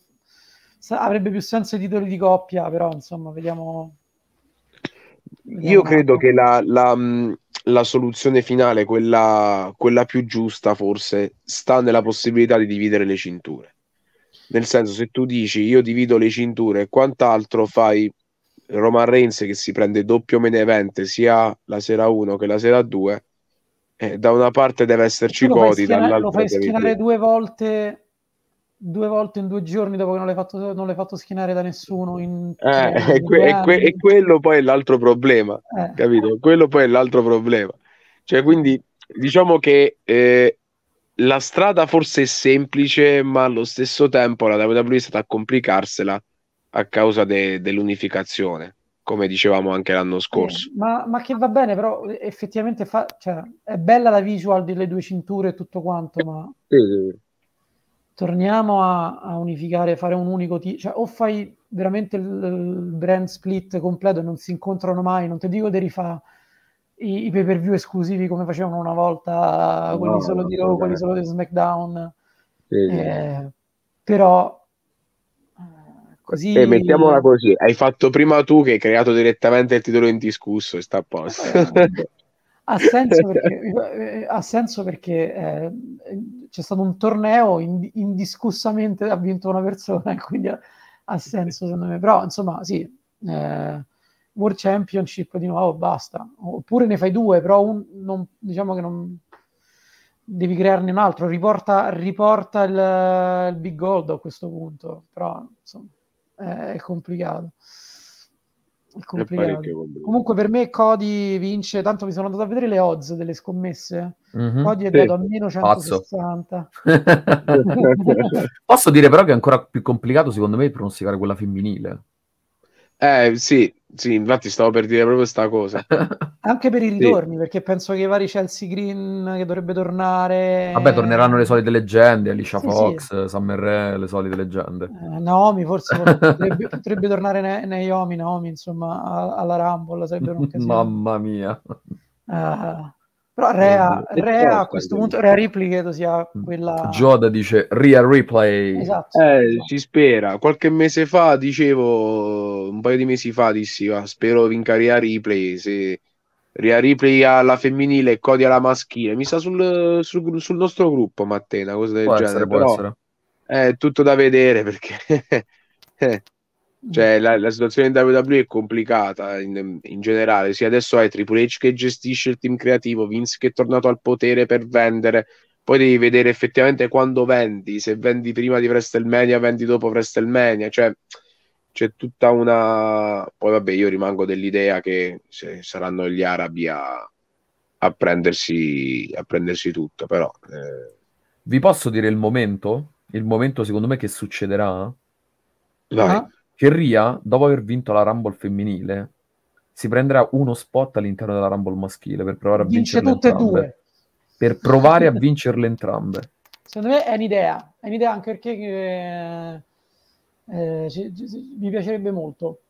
sa- avrebbe più senso i titoli di coppia, però insomma, vediamo. vediamo Io credo che la, la, mm, la soluzione finale, quella, quella più giusta forse, sta nella possibilità di dividere le cinture. Nel senso, se tu dici io divido le cinture e quant'altro, fai Roman Reigns che si prende doppio main event sia la sera 1 che la sera 2 eh, da una parte deve esserci Cody dall'altra lo fai schienare due volte due volte in due giorni dopo che non l'hai fatto, non l'hai fatto schienare da nessuno in, eh, eh, e, que, e, que, e, quello poi è l'altro problema eh. capito? quello poi è l'altro problema cioè quindi diciamo che eh, la strada forse è semplice ma allo stesso tempo la WWE è stata a complicarsela a causa de- dell'unificazione, come dicevamo anche l'anno scorso. Eh, ma, ma, che va bene, però effettivamente fa, cioè, è bella la visual delle due cinture e tutto quanto, ma eh. torniamo a, a, unificare, fare un unico t- cioè, o fai veramente il, il, brand split completo e non si incontrano mai, non ti dico di rifare i, i pay per view esclusivi come facevano una volta, no, quelli solo di Raw, quelli solo di SmackDown. Eh, però Così... Eh, mettiamola così, hai fatto prima tu che hai creato direttamente il titolo indiscusso e sta a posto. ha senso perché, (laughs) ha senso perché eh, c'è stato un torneo ind- indiscussamente ha vinto una persona, quindi ha, ha, senso secondo me. Però insomma sì, eh, World Championship di nuovo basta. Oppure ne fai due, però un, non, diciamo che non devi crearne un altro, riporta, riporta il, il, big gold a questo punto, però insomma è complicato. È complicato. È Comunque per me Cody vince, tanto mi sono andato a vedere le odds delle scommesse. Mm-hmm. Cody è sì. dato a meno 160. (laughs) Posso dire però che è ancora più complicato secondo me pronosticare quella femminile. Eh sì, sì, infatti stavo per dire proprio questa cosa. (laughs) Anche per i ritorni, sì. perché penso che i vari Chelsea Green che dovrebbe tornare... Vabbè, torneranno le solite leggende, Alicia sì, Fox, sì. Summer Re, le solite leggende. Eh, Naomi forse potrebbe, potrebbe tornare ne- Naomi, Naomi, insomma, alla Rumble, sarebbe un casino. (laughs) Mamma mia. Uh, però eh, Rea, Rea a certo, questo punto, Rea Ripley credo sia mm. quella... Joda dice Rea Ripley Esatto. Eh, si spera. Qualche mese fa dicevo, un paio di mesi fa dissi, ah, spero vinca Rea Ripley, se Rea Ripley alla femminile e Cody alla maschile. Mi sa sul, sul, sul nostro gruppo, Mattena, cosa del può genere. Essere, Però, essere. È tutto da vedere perché... (laughs) Eh, cioè, la, la, situazione in WWE è complicata in, in generale. Sì, adesso hai Triple H che gestisce il team creativo, Vince che è tornato al potere per vendere. Poi devi vedere effettivamente quando vendi, se vendi prima di WrestleMania, vendi dopo WrestleMania. Cioè, c'è tutta una. Poi, vabbè, io rimango dell'idea che saranno gli arabi a, a, prendersi, a prendersi, tutto. Però, eh... vi posso dire il momento? Il momento, secondo me, che succederà? Dai. Ah che Ria, dopo aver vinto la Rumble femminile, si prenderà uno spot all'interno della Rumble maschile per provare a Vince vincerle tutte entrambe. e due. Per provare a vincerle entrambe. Secondo me è un'idea, è un'idea anche perché eh, eh, ci, ci, mi piacerebbe molto.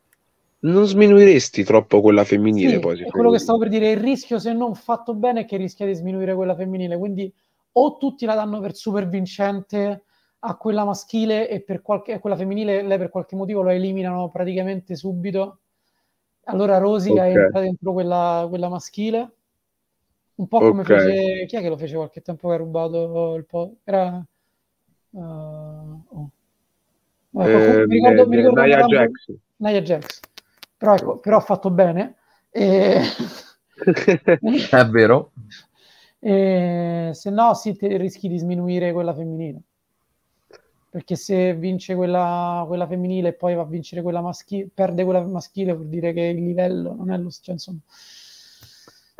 Non sminuiresti troppo quella femminile sì, poi. È quello che stavo per dire, il rischio se non fatto bene è che rischia di sminuire quella femminile, quindi o tutti la danno per super vincente a quella maschile e per qualche, a quella femminile lei per qualche motivo lo eliminano praticamente subito. Allora Rosica okay. entra dentro quella, quella, maschile. Un po' come okay. fece... Chi è che lo fece qualche tempo che ha rubato il po'? Era... Uh, oh. eh, mi ricordo, eh, mi ricordo Naya Jax. Naya Jax. Però, ecco, ecco. però ha fatto bene. E... (laughs) è vero. (laughs) E... Se no, sì, rischi di sminuire quella femminile perché se vince quella, quella femminile e poi va a vincere quella maschile, perde quella maschile vuol dire che il livello non è lo stesso, cioè,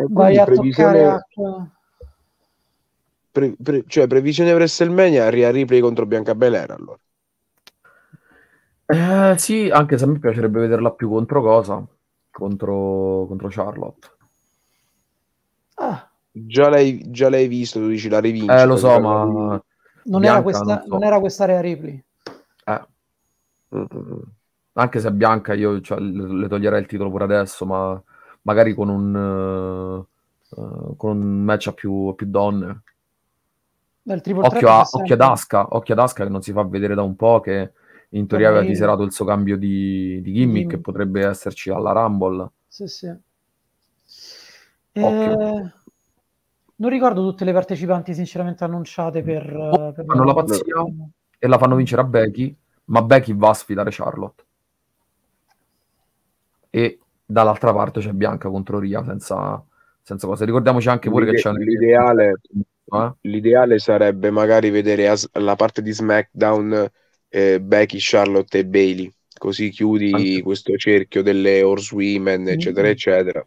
insomma. vai a toccare a... Pre, pre, cioè previsione WrestleMania Ria Ripley contro Bianca Belair allora eh, sì, anche se a me piacerebbe vederla più contro cosa? Contro, contro Charlotte. Ah. Già, l'hai, già l'hai visto, tu dici la rivinci. Eh, lo so, ma non, era, questa, non, so. non era quest'area Ripley. Eh. Anche se Bianca io cioè, le toglierei il titolo pure adesso, ma magari con un, uh, con un match a più, più donne. Occhio, a, occhio, ad Asca, occhio ad Asca che non si fa vedere da un po' che in teoria aveva diserato il suo cambio di, di gimmick, gimmick che potrebbe esserci alla Rumble. Sì, sì. Occhio. Eh... Non ricordo tutte le partecipanti sinceramente annunciate per... Oh, per la pazzia e la fanno vincere a Becky, ma Becky va a sfidare Charlotte. E dall'altra parte c'è Bianca contro Ria senza, senza cose. Ricordiamoci anche pure L'ide- che c'è... L'ideale, eh? l'ideale sarebbe magari vedere as- la parte di SmackDown eh, Becky, Charlotte e Bailey. Così chiudi anche. questo cerchio delle Horsewomen, mm. eccetera, mm-hmm. eccetera.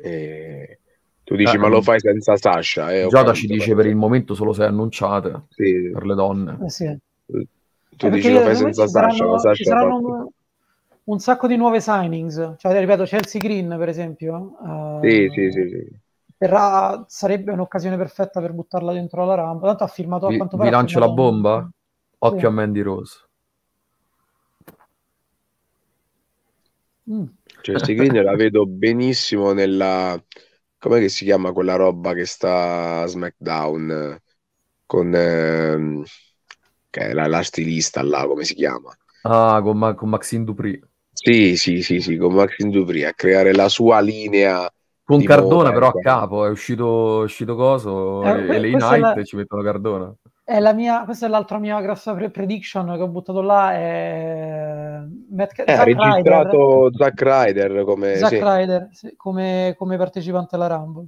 E tu dici, eh, ma lo fai senza Sasha? Eh, Giada ci dice per il momento solo sei annunciate sì. per le donne. Eh sì. Tu eh, dici lo fai senza Sasha, ma Sasha ci saranno un, un, sacco di nuove signings. Cioè, ripeto, Chelsea Green, per esempio. Eh, sì, sì, sì, sì. Terrà, sarebbe un'occasione perfetta per buttarla dentro alla rampa. Tanto ha firmato vi, a quanto pare. Vi lancio la bomba? Occhio a Mandy Rose. Mm. Chelsea Green la vedo benissimo nella com'è che si chiama quella roba che sta a SmackDown con ehm, la, la, stilista là, come si chiama? Ah, con, Ma- con Maxine Dupri. Sì, sì, sì, sì, con Maxine Dupri a creare la sua linea. Con Cardona, moda, però, a capo è uscito, uscito Coso eh, e, e le Night la... ci mettono Cardona. È la mia, questa è l'altra mia grossa pre- prediction che ho buttato là. È... Matt... Eh, ha registrato Ryder. Zack Ryder come, Zack sì. Ryder, sì, come, come, partecipante alla Rumble.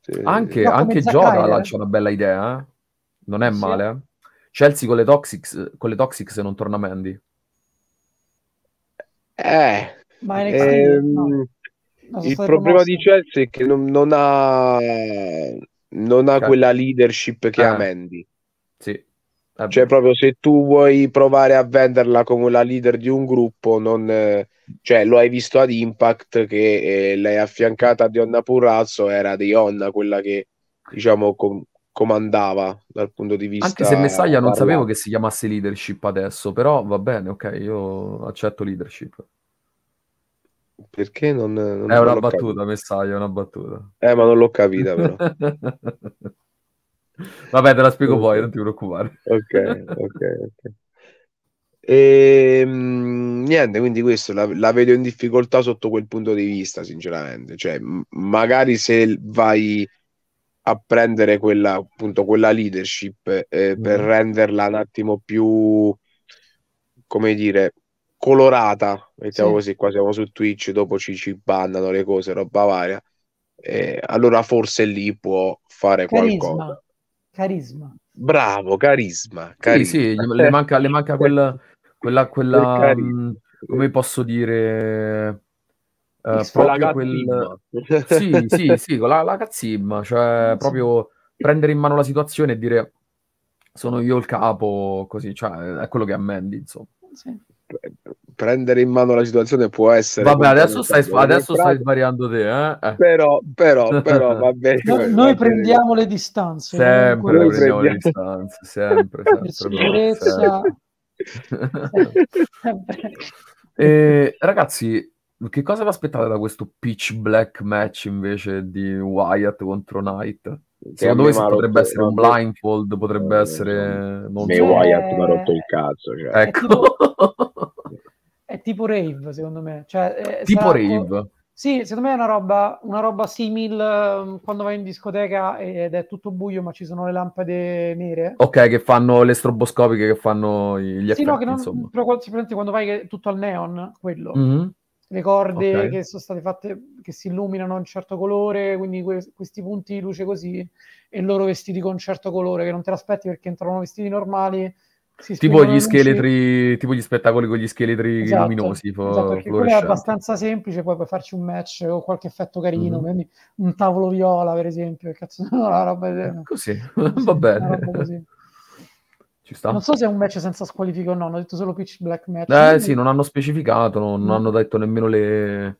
Sì. Anche, no, anche Giora lancia una bella idea, eh. non è male. Eh. Chelsea con le, toxics, con le Toxics non torna Mandy. Eh, ma NXT, ehm, no. il problema mosso. di Chelsea è che non, non ha non ha quella leadership che ah. ha Mandy. Sì. Vabbè. Cioè, proprio se tu vuoi provare a venderla come la leader di un gruppo, non, cioè, lo hai visto ad Impact che eh, l'hai affiancata a Dionna Purrazzo, era Dionna quella che diciamo com- comandava dal punto di vista. Anche se Messaglia non sapevo che si chiamasse leadership adesso, però va bene, ok, io accetto leadership. Perché non... non è una battuta, messaggio, è una battuta. Eh, ma non l'ho capita però. (laughs) Vabbè, te la spiego okay. poi, non ti preoccupare. ok, ok, ok. E, ehm, niente, quindi questo la, la, vedo in difficoltà sotto quel punto di vista, sinceramente. Cioè, m- magari se vai a prendere quella, appunto, quella leadership eh, per mm. renderla un attimo più, come dire, colorata, mettiamo sì. così, qua siamo su Twitch, dopo ci, ci bannano le cose, roba varia, eh, allora forse lì può fare carisma. qualcosa. Carisma. Bravo, carisma. carisma. Sì, sì, le manca, le manca quella, quella, quella um, mm, come posso dire... Uh, proprio quel... (laughs) sì, sì, sì, la, la cazzimma, cioè proprio prendere in mano la situazione e dire sono io il capo, così, cioè è quello che ammendi, insomma. Sì prendere in mano la situazione può essere. Vabbè, adesso stai, adesso stai sbariando te, eh? Eh. Però, però, però, (laughs) va bene. No, noi va prendiamo bene. le distanze. Sempre noi prendiamo le distanze, sempre. sempre, sicurezza. (laughs) eh, ragazzi, che cosa vi aspettate da questo pitch black match invece di Wyatt contro Knight? Secondo me potrebbe essere un blindfold, potrebbe eh, essere... Non May so. Wyatt mi eh, ha rotto il cazzo. Cioè. Ecco. È tipo, (laughs) rave, secondo me. Cioè, eh, tipo rave? sì, secondo me è una roba, una roba simile um, quando vai in discoteca ed è tutto buio ma ci sono le lampade nere. Ok, che fanno le stroboscopiche, che fanno gli effetti, no, che non, insomma. però quando, quando vai tutto al neon, quello. Mm-hmm le corde okay. che sono state fatte, che si illuminano a un certo colore, quindi que- questi punti di luce così, e loro vestiti con un certo colore, che non te l'aspetti perché entrano vestiti normali. Tipo gli, scheletri, tipo gli spettacoli con gli scheletri esatto, luminosi. Esatto, quello è abbastanza semplice, poi puoi farci un match o qualche effetto carino, mm-hmm. un tavolo viola per esempio, cazzo, (laughs) no, eh, (laughs) roba, così, va bene. Ci sta. Non so se è un match senza squalifica o no, hanno detto solo pitch black match. Eh quindi... sì, non hanno specificato, non, no. Mm. hanno detto nemmeno le,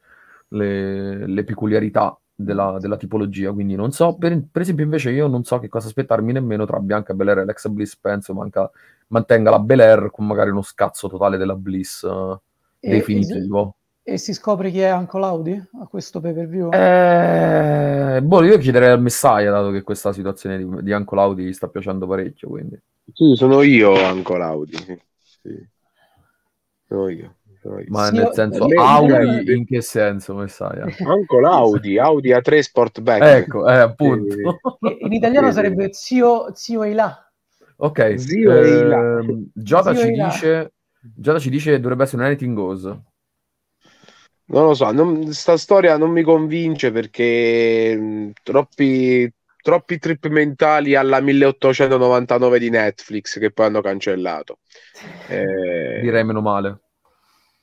le, le peculiarità della, della, tipologia, quindi non so, per, per, esempio invece io non so che cosa aspettarmi nemmeno tra Bianca Belair e Alexa Bliss, penso manca, mantenga la Belair con magari uno scazzo totale della Bliss eh, eh definitivo. E si scopre chi è Uncle Audi a questo pay per view? Eh, boh, io chiederei al Messiah, dato che questa situazione di, di Uncle Audi sta piacendo parecchio. Quindi. Sì, sono io Uncle Audi. Sì. Sono io. Ma sì, nel senso, io... Audi in che senso Messiah? Uncle Audi, Audi A3 Sportback. Ecco, eh, appunto. Sì. In italiano sarebbe zio, zio Eilà. Ok, zio eh, Eilà. Ehm, Giada zio ci Eilà. dice... Giada ci dice che dovrebbe essere un editing goes. Non lo so, non, sta storia non mi convince perché mm, troppi, troppi trip mentali alla 1899 di Netflix che poi hanno cancellato. Eh, Direi meno male.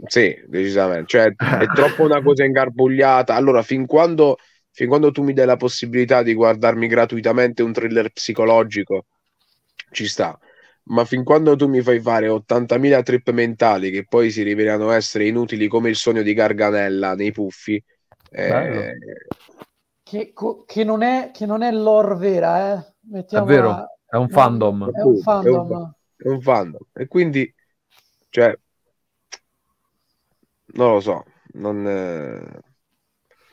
Sì, decisamente. Cioè, è troppo una cosa ingarbugliata. Allora, fin quando, fin quando tu mi dai la possibilità di guardarmi gratuitamente un thriller psicologico, ci sta ma fin quando tu mi fai fare 80.000 trip mentali che poi si riveleranno essere inutili come il sogno di Garganella nei puffi, eh... che, co- che, non è, che non è lore vera, eh? è vero, a... è un fandom. È un fandom. È un, fandom. E quindi, cioè, non lo so, non... Eh,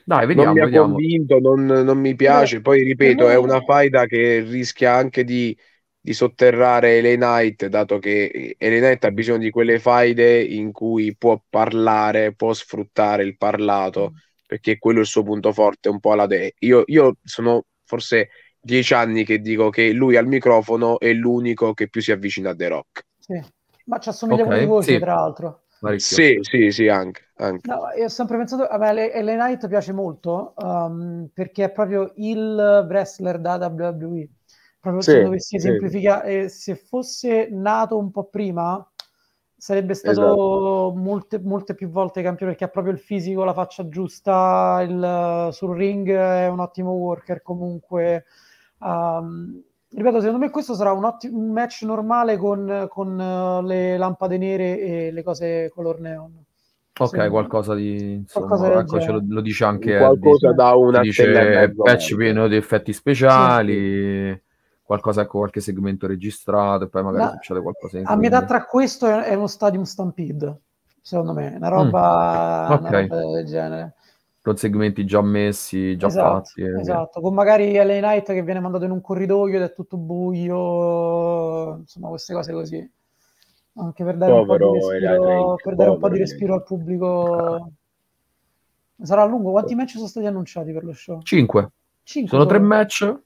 Dai, vediamo, non mi ha convinto, non, non, mi piace. Poi ripeto, è una faida che rischia anche di di sotterrare LA Knight, dato che LA Knight ha bisogno di quelle faide in cui può parlare, può sfruttare il parlato, mm. perché quello è il suo punto forte, un po' alla De. Io, io sono forse dieci anni che dico che lui al microfono è l'unico che più si avvicina a The Rock. Sì. Ma ci assomiglia okay, di voi, sì. tra l'altro. Sì, sì, sì, anche. anche. No, io ho sempre pensato, vabbè, LA Knight piace molto um, perché è proprio il wrestler da WWE proprio sì, se dovessi esemplificare, sì. se fosse nato un po' prima sarebbe stato esatto. molte, molte, più volte campione perché ha proprio il fisico, la faccia giusta, il, sul ring è un ottimo worker comunque. Um, ripeto, secondo me questo sarà un, ottimo, un match normale con, con eh, le lampade nere e le cose color neon. Ok, sì. qualcosa di insomma, qualcosa ecco, ce lo, lo, dice anche qualcosa Eddie. da una dice patch pieno di effetti speciali. Sì, sì qualcosa, con qualche segmento registrato, e poi magari Ma succede qualcosa. A metà tra questo è uno Stadium Stampede, secondo me, una roba, mm. okay. una roba del genere con segmenti già messi, già esatto, fatti. Eh. Esatto, esatto. con magari LA Knight che viene mandato in un corridoio ed è tutto buio, insomma queste cose così. Anche per dare, Povero, un, po respiro, Knight, dare un po' di respiro, al pubblico. Sarà lungo, quanti match sono stati annunciati per lo show? Cinque. Cinque sono solo. tre match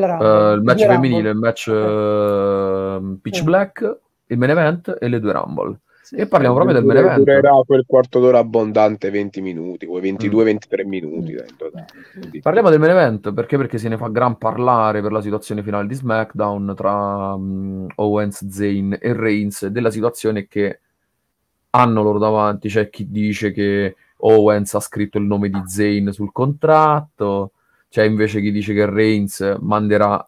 Rumble, uh, il match femminile, il match uh, Pitch sì. Black, il main event e le due Rumble. Sì, e parliamo proprio del main event. Durerà quel quarto d'ora abbondante, 20 minuti, o 22-23 mm. minuti. Mm. Dai, eh, parliamo del main event perché? perché se ne fa gran parlare per la situazione finale di SmackDown tra um, Owens, Zayn e Reigns, della situazione che hanno loro davanti. C'è chi dice che Owens ha scritto il nome di Zayn sul contratto c'è invece chi dice che Reigns manderà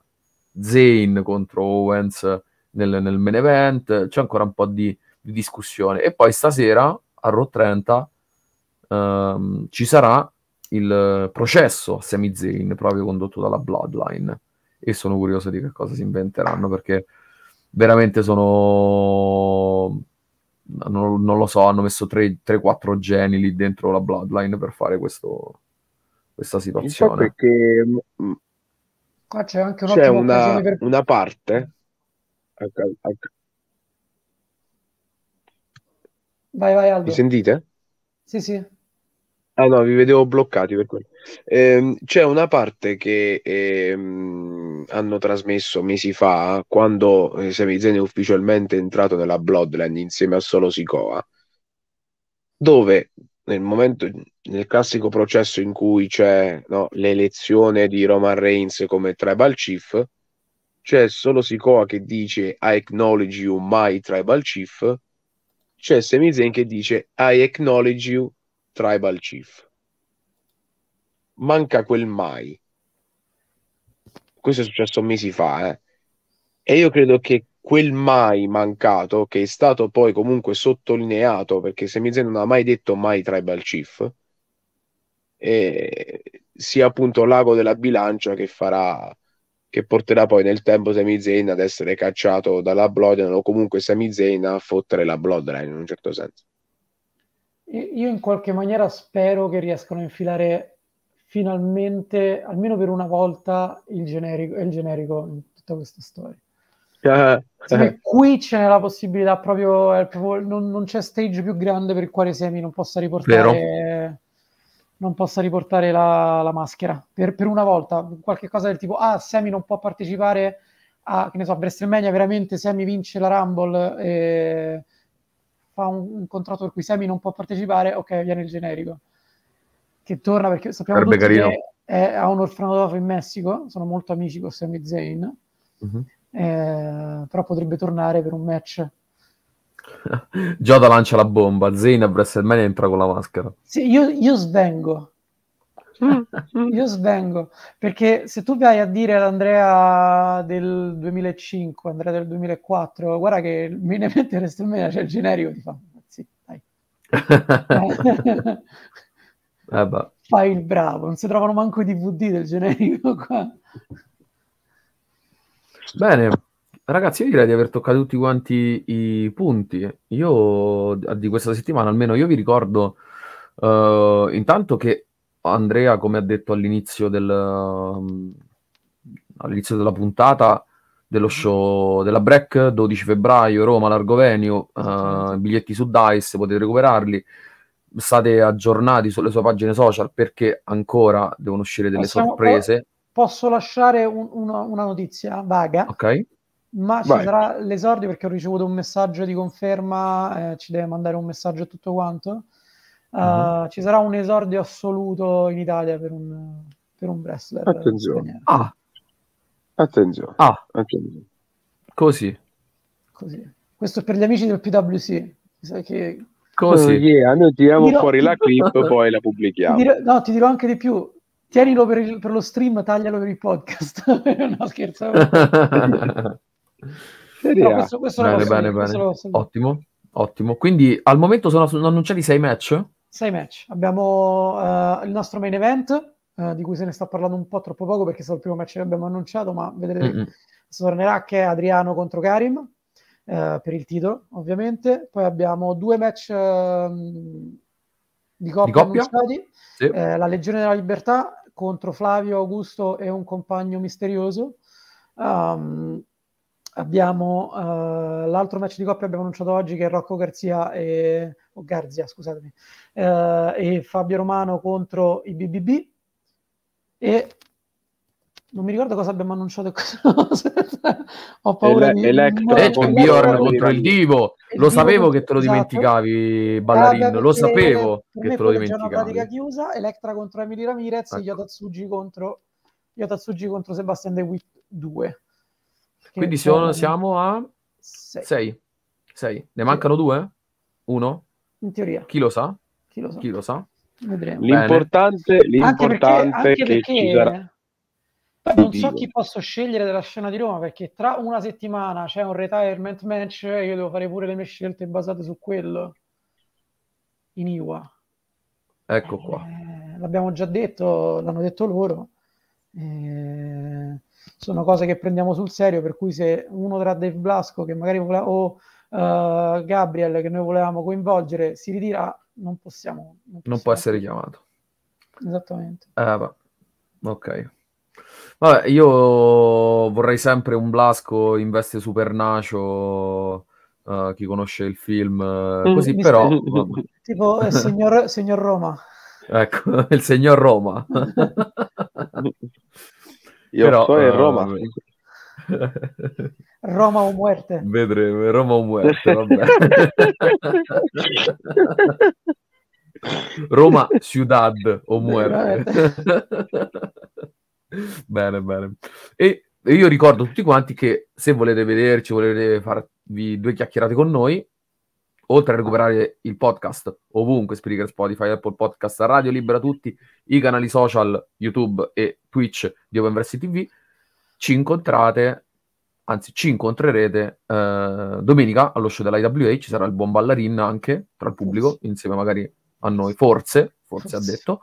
Zayn contro Owens nel, nel main event, c'è ancora un po' di, di discussione. E poi stasera a Raw 30 ehm, ci sarà il processo a Sami Zayn proprio condotto dalla Bloodline e sono curioso di che cosa si inventeranno perché veramente sono non, non lo so hanno messo 3-4 geni lì dentro la Bloodline per fare questo questa situazione. Il perché mm, qua c'è anche un c'è una, per... una parte. Vai, vai, Aldo. Mi sentite? Sì, sì. Ah no, vi vedevo bloccati per quello. Eh, c'è una parte che eh, hanno trasmesso mesi fa, quando eh, Sami è ufficialmente entrato nella Bloodland insieme a solo Sikoa, dove nel momento nel classico processo in cui c'è no, l'elezione di Roman Reigns come tribal chief, c'è solo Sikoa che dice I acknowledge you my tribal chief, c'è Sami Zayn che dice I acknowledge you tribal chief. Manca quel mai. Questo è successo mesi fa, eh. E io credo che quel mai mancato, che è stato poi comunque sottolineato, perché Sami Zayn non ha mai detto mai tribal chief, e sia appunto l'ago della bilancia che farà che porterà poi nel tempo Sami Zayn ad essere cacciato dalla Bloodline o comunque Sami Zayn a fottere la Bloodline in un certo senso. Io in qualche maniera spero che riescano a infilare finalmente, almeno per una volta, il generico, il generico in tutta questa storia. Uh, uh. qui c'è la possibilità proprio, eh, proprio non, non, c'è stage più grande per il quale Semi non possa riportare Vero non possa riportare la, la maschera per, per, una volta, qualche cosa del tipo ah, Semi non può partecipare a che ne so, WrestleMania, veramente Semi vince la Rumble e fa un, un contratto per cui Semi non può partecipare, ok, viene il generico che torna perché sappiamo tutti che è, ha un orfanotrofio in Messico, sono molto amici con Semi Zayn, mm-hmm. eh, però potrebbe tornare per un match (laughs) Giada lancia la bomba, Zayn a WrestleMania entra con la maschera. Sì, io, io svengo. Mm, (laughs) mm. io svengo, perché se tu vai a dire ad Andrea del 2005, Andrea del 2004, guarda che mi ne mette WrestleMania, c'è il generico, ti fa, sì, dai. (laughs) eh Fai il bravo, non si trovano manco i DVD del generico qua. Bene, Ragazzi, io direi di aver toccato tutti quanti i punti. Io di questa settimana almeno io vi ricordo uh, intanto che Andrea, come ha detto all'inizio, del, um, all'inizio della puntata dello mm. show della Break, 12 febbraio, Roma, Largovenio, uh, eh, biglietti su Dice, potete recuperarli. State aggiornati sulle sue pagine social perché ancora devono uscire delle Possiamo sorprese. posso lasciare un, una, una notizia vaga? Ok ma ci sarà l'esordio perché ho ricevuto un messaggio di conferma, eh, ci deve mandare un messaggio e tutto quanto. Uh, uh Ci sarà un esordio assoluto in Italia per un, per un wrestler. Attenzione. Ah. Attenzione. Ah. Attenzione. Così. Così. Questo è per gli amici del PWC. Sai che... Così. Oh, yeah. Noi tiriamo dirò... fuori la clip, (laughs) poi la pubblichiamo. Ti dirò... No, ti dirò anche di più tienilo per, il, per, lo stream, taglialo per il podcast. (laughs) no, scherzo. (laughs) Ah, bene, bene, bene. Ottimo, ottimo. Quindi al momento sono annunciati sei match? Sei match. Abbiamo uh, il nostro main event, uh, di cui se ne sta parlando un po' troppo poco perché è stato il primo match che abbiamo annunciato, ma vedrete, mm tornerà che è Adriano contro Karim, uh, per il titolo ovviamente. Poi abbiamo due match ehm, di coppia, di coppia? annunciati, sì. La Legione della Libertà contro Flavio Augusto e un compagno misterioso. Um, abbiamo uh, l'altro match di coppia abbiamo annunciato oggi che è Rocco Garzia e, oh, Garzia, scusatemi, uh, e Fabio Romano contro i BBB e non mi ricordo cosa abbiamo annunciato (laughs) ho paura e di Electra no, con Bjorn contro il Divo il lo Divo sapevo che te lo dimenticavi esatto. Ballarin, lo sapevo che te lo dimenticavi una pratica chiusa, Electra contro Emily Ramirez ecco. e Yotatsuji contro Yotatsuji contro Sebastian De Witt 2 quindi sono, siamo a 6. 6. Ne mancano 2? 1? In teoria. Chi lo sa? Chi lo sa? Chi lo sa? Vedremo. L'importante, l'importante anche perché, anche perché che ci sarà. Non so chi posso scegliere della scena di Roma perché tra una settimana c'è un retirement match e eh, io devo fare pure le mie scelte basate su quello. In Iwa. Ecco qua. Eh, l'abbiamo già detto, l'hanno detto loro. Eh, sono cose che prendiamo sul serio, per cui se uno tra Dave Blasco che magari voleva, o uh, Gabriel che noi volevamo coinvolgere si ritira, non possiamo. Non, possiamo. non può essere chiamato. Esattamente. Eh, ok. Vabbè, io vorrei sempre un Blasco in veste supernacio. Uh, eh, chi conosce il film, eh, mm. così Mi però... (laughs) Tipo il signor, signor Roma. Ecco, (laughs) il signor Roma. (laughs) Io Però, sto in Roma. Ehm, (laughs) Roma o muerte. Vedremo, Roma o muerte, (laughs) Roma ciudad o muerte. (laughs) bene, bene. E io ricordo tutti quanti che se volete vederci, volete farvi due chiacchierate con noi, Oltre a recuperare il podcast ovunque, Spreaker, Spotify, Apple Podcast, Radio Libera Tutti, i canali social YouTube e Twitch di Open TV, ci incontrate, anzi ci incontrerete eh, domenica allo show dell'IWA, ci sarà il buon ballarin anche tra il pubblico, insieme magari a noi, forse, forse, forse, ha detto.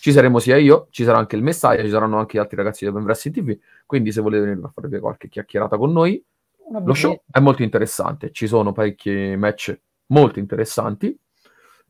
Ci saremo sia io, ci sarà anche il Messiah, ci saranno anche gli altri ragazzi di Open TV, quindi se volete venire a fare qualche chiacchierata con noi, lo show è molto interessante, ci sono parecchi match molto interessanti.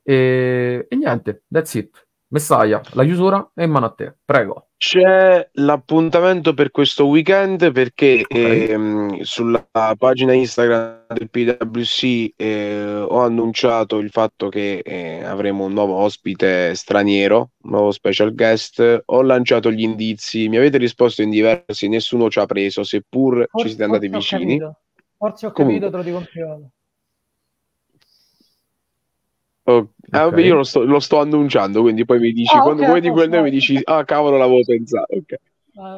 E, e niente, that's it. Messaia, la chiusura è in mano a te, prego. C'è l'appuntamento per questo weekend perché okay. ehm, sulla pagina Instagram del PWC eh, ho annunciato il fatto che eh, avremo un nuovo ospite straniero, un nuovo special guest. Ho lanciato gli indizi, mi avete risposto in diversi, nessuno ci ha preso, seppur forse, ci siete andati vicini. capito, forse ho capito, Comunque. te lo dico più. Oh, okay. eh, io lo sto, lo sto, annunciando, quindi poi mi dici, oh, quando okay, vuoi di quel nome mi dici, ah cavolo l'avevo pensato, ok.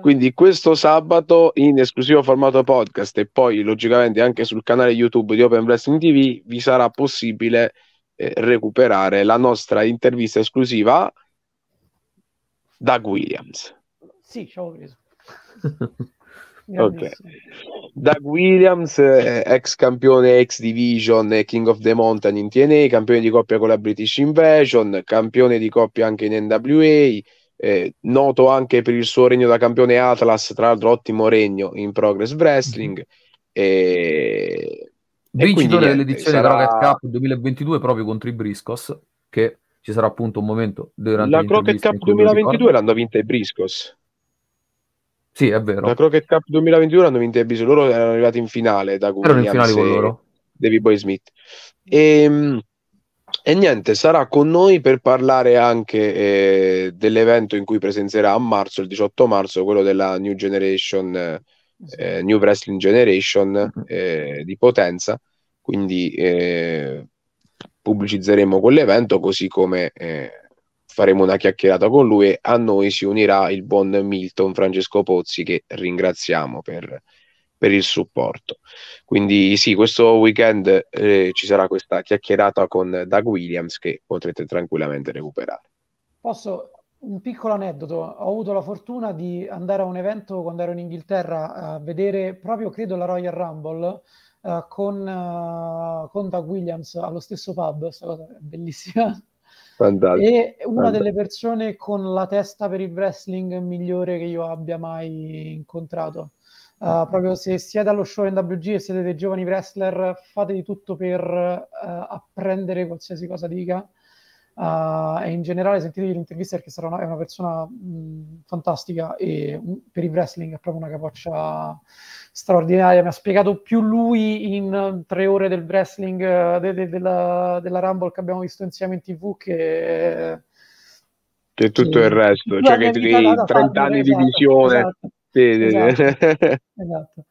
Quindi questo sabato in esclusivo formato podcast e poi logicamente anche sul canale YouTube di Open Wrestling TV vi sarà possibile eh, recuperare la nostra intervista esclusiva da Williams. Sì, ci avevo preso. Okay. Doug Williams, eh, ex campione X Division e eh, King of the Mountain in TNA, campione di coppia con la British Invasion, campione di coppia anche in NWA, eh, noto anche per il suo regno da campione Atlas, tra l'altro ottimo regno in Progress Wrestling. Mhm. E... Vincitore dell'edizione sarà... Crockett Cup 2022 proprio contro i Briscos, che ci sarà appunto un momento durante la Crockett Cup 2022 l'hanno vinta i Briscos. Sì, è vero. La Crockett Cup 2021 hanno vinto i Bisou, loro erano arrivati in finale da Erano in finale con loro. Davy Boy Smith. E, ehm, e, niente, sarà con noi per parlare anche eh, dell'evento in cui presenzierà a marzo, il 18 marzo, quello della New Generation, eh, New Wrestling Generation mm-hmm. eh, di Potenza. Quindi eh, pubblicizzeremo quell'evento così come eh, faremo una chiacchierata con lui e a noi si unirà il buon Milton Francesco Pozzi che ringraziamo per, per il supporto. Quindi sì, questo weekend eh, ci sarà questa chiacchierata con Doug Williams che potrete tranquillamente recuperare. Posso un piccolo aneddoto, ho avuto la fortuna di andare a un evento quando ero in Inghilterra a vedere proprio credo la Royal Rumble eh, con, eh, con Doug Williams allo stesso pub, questa cosa è bellissima. Fantastico. E una delle persone con la testa per il wrestling migliore che io abbia mai incontrato. Uh, proprio se siete allo show NWG e siete dei giovani wrestler, fate di tutto per uh, apprendere qualsiasi cosa dica. Uh, e in generale sentitevi l'intervista perché sarà una, è una persona mh, mm, fantastica e mh, mm, per il wrestling è proprio una capoccia straordinaria, mi ha spiegato più lui in eh, tre ore del wrestling eh, de, de, della, della, Rumble che abbiamo visto insieme in tv che... C'è tutto che, il resto, cioè che devi 30 anni esatto, di visione. Esatto, sì, esatto, esatto.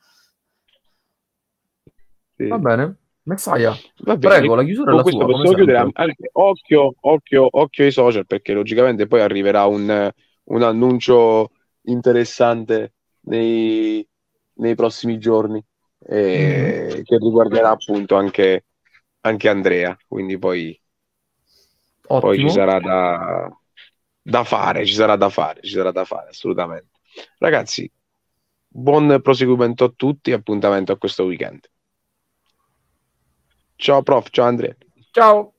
Sì. Va bene. Messaia, prego, la chiusura Con è la questo sua, possiamo chiudere occhio, occhio, occhio ai social perché logicamente poi arriverà un, un annuncio interessante nei, nei prossimi giorni e mm. che riguarderà appunto anche, anche Andrea, quindi poi, poi, ci sarà da, da fare, ci sarà da fare, ci sarà da fare assolutamente. Ragazzi, buon proseguimento a tutti appuntamento a questo weekend. Ciao prof, ciao Andrea. Ciao.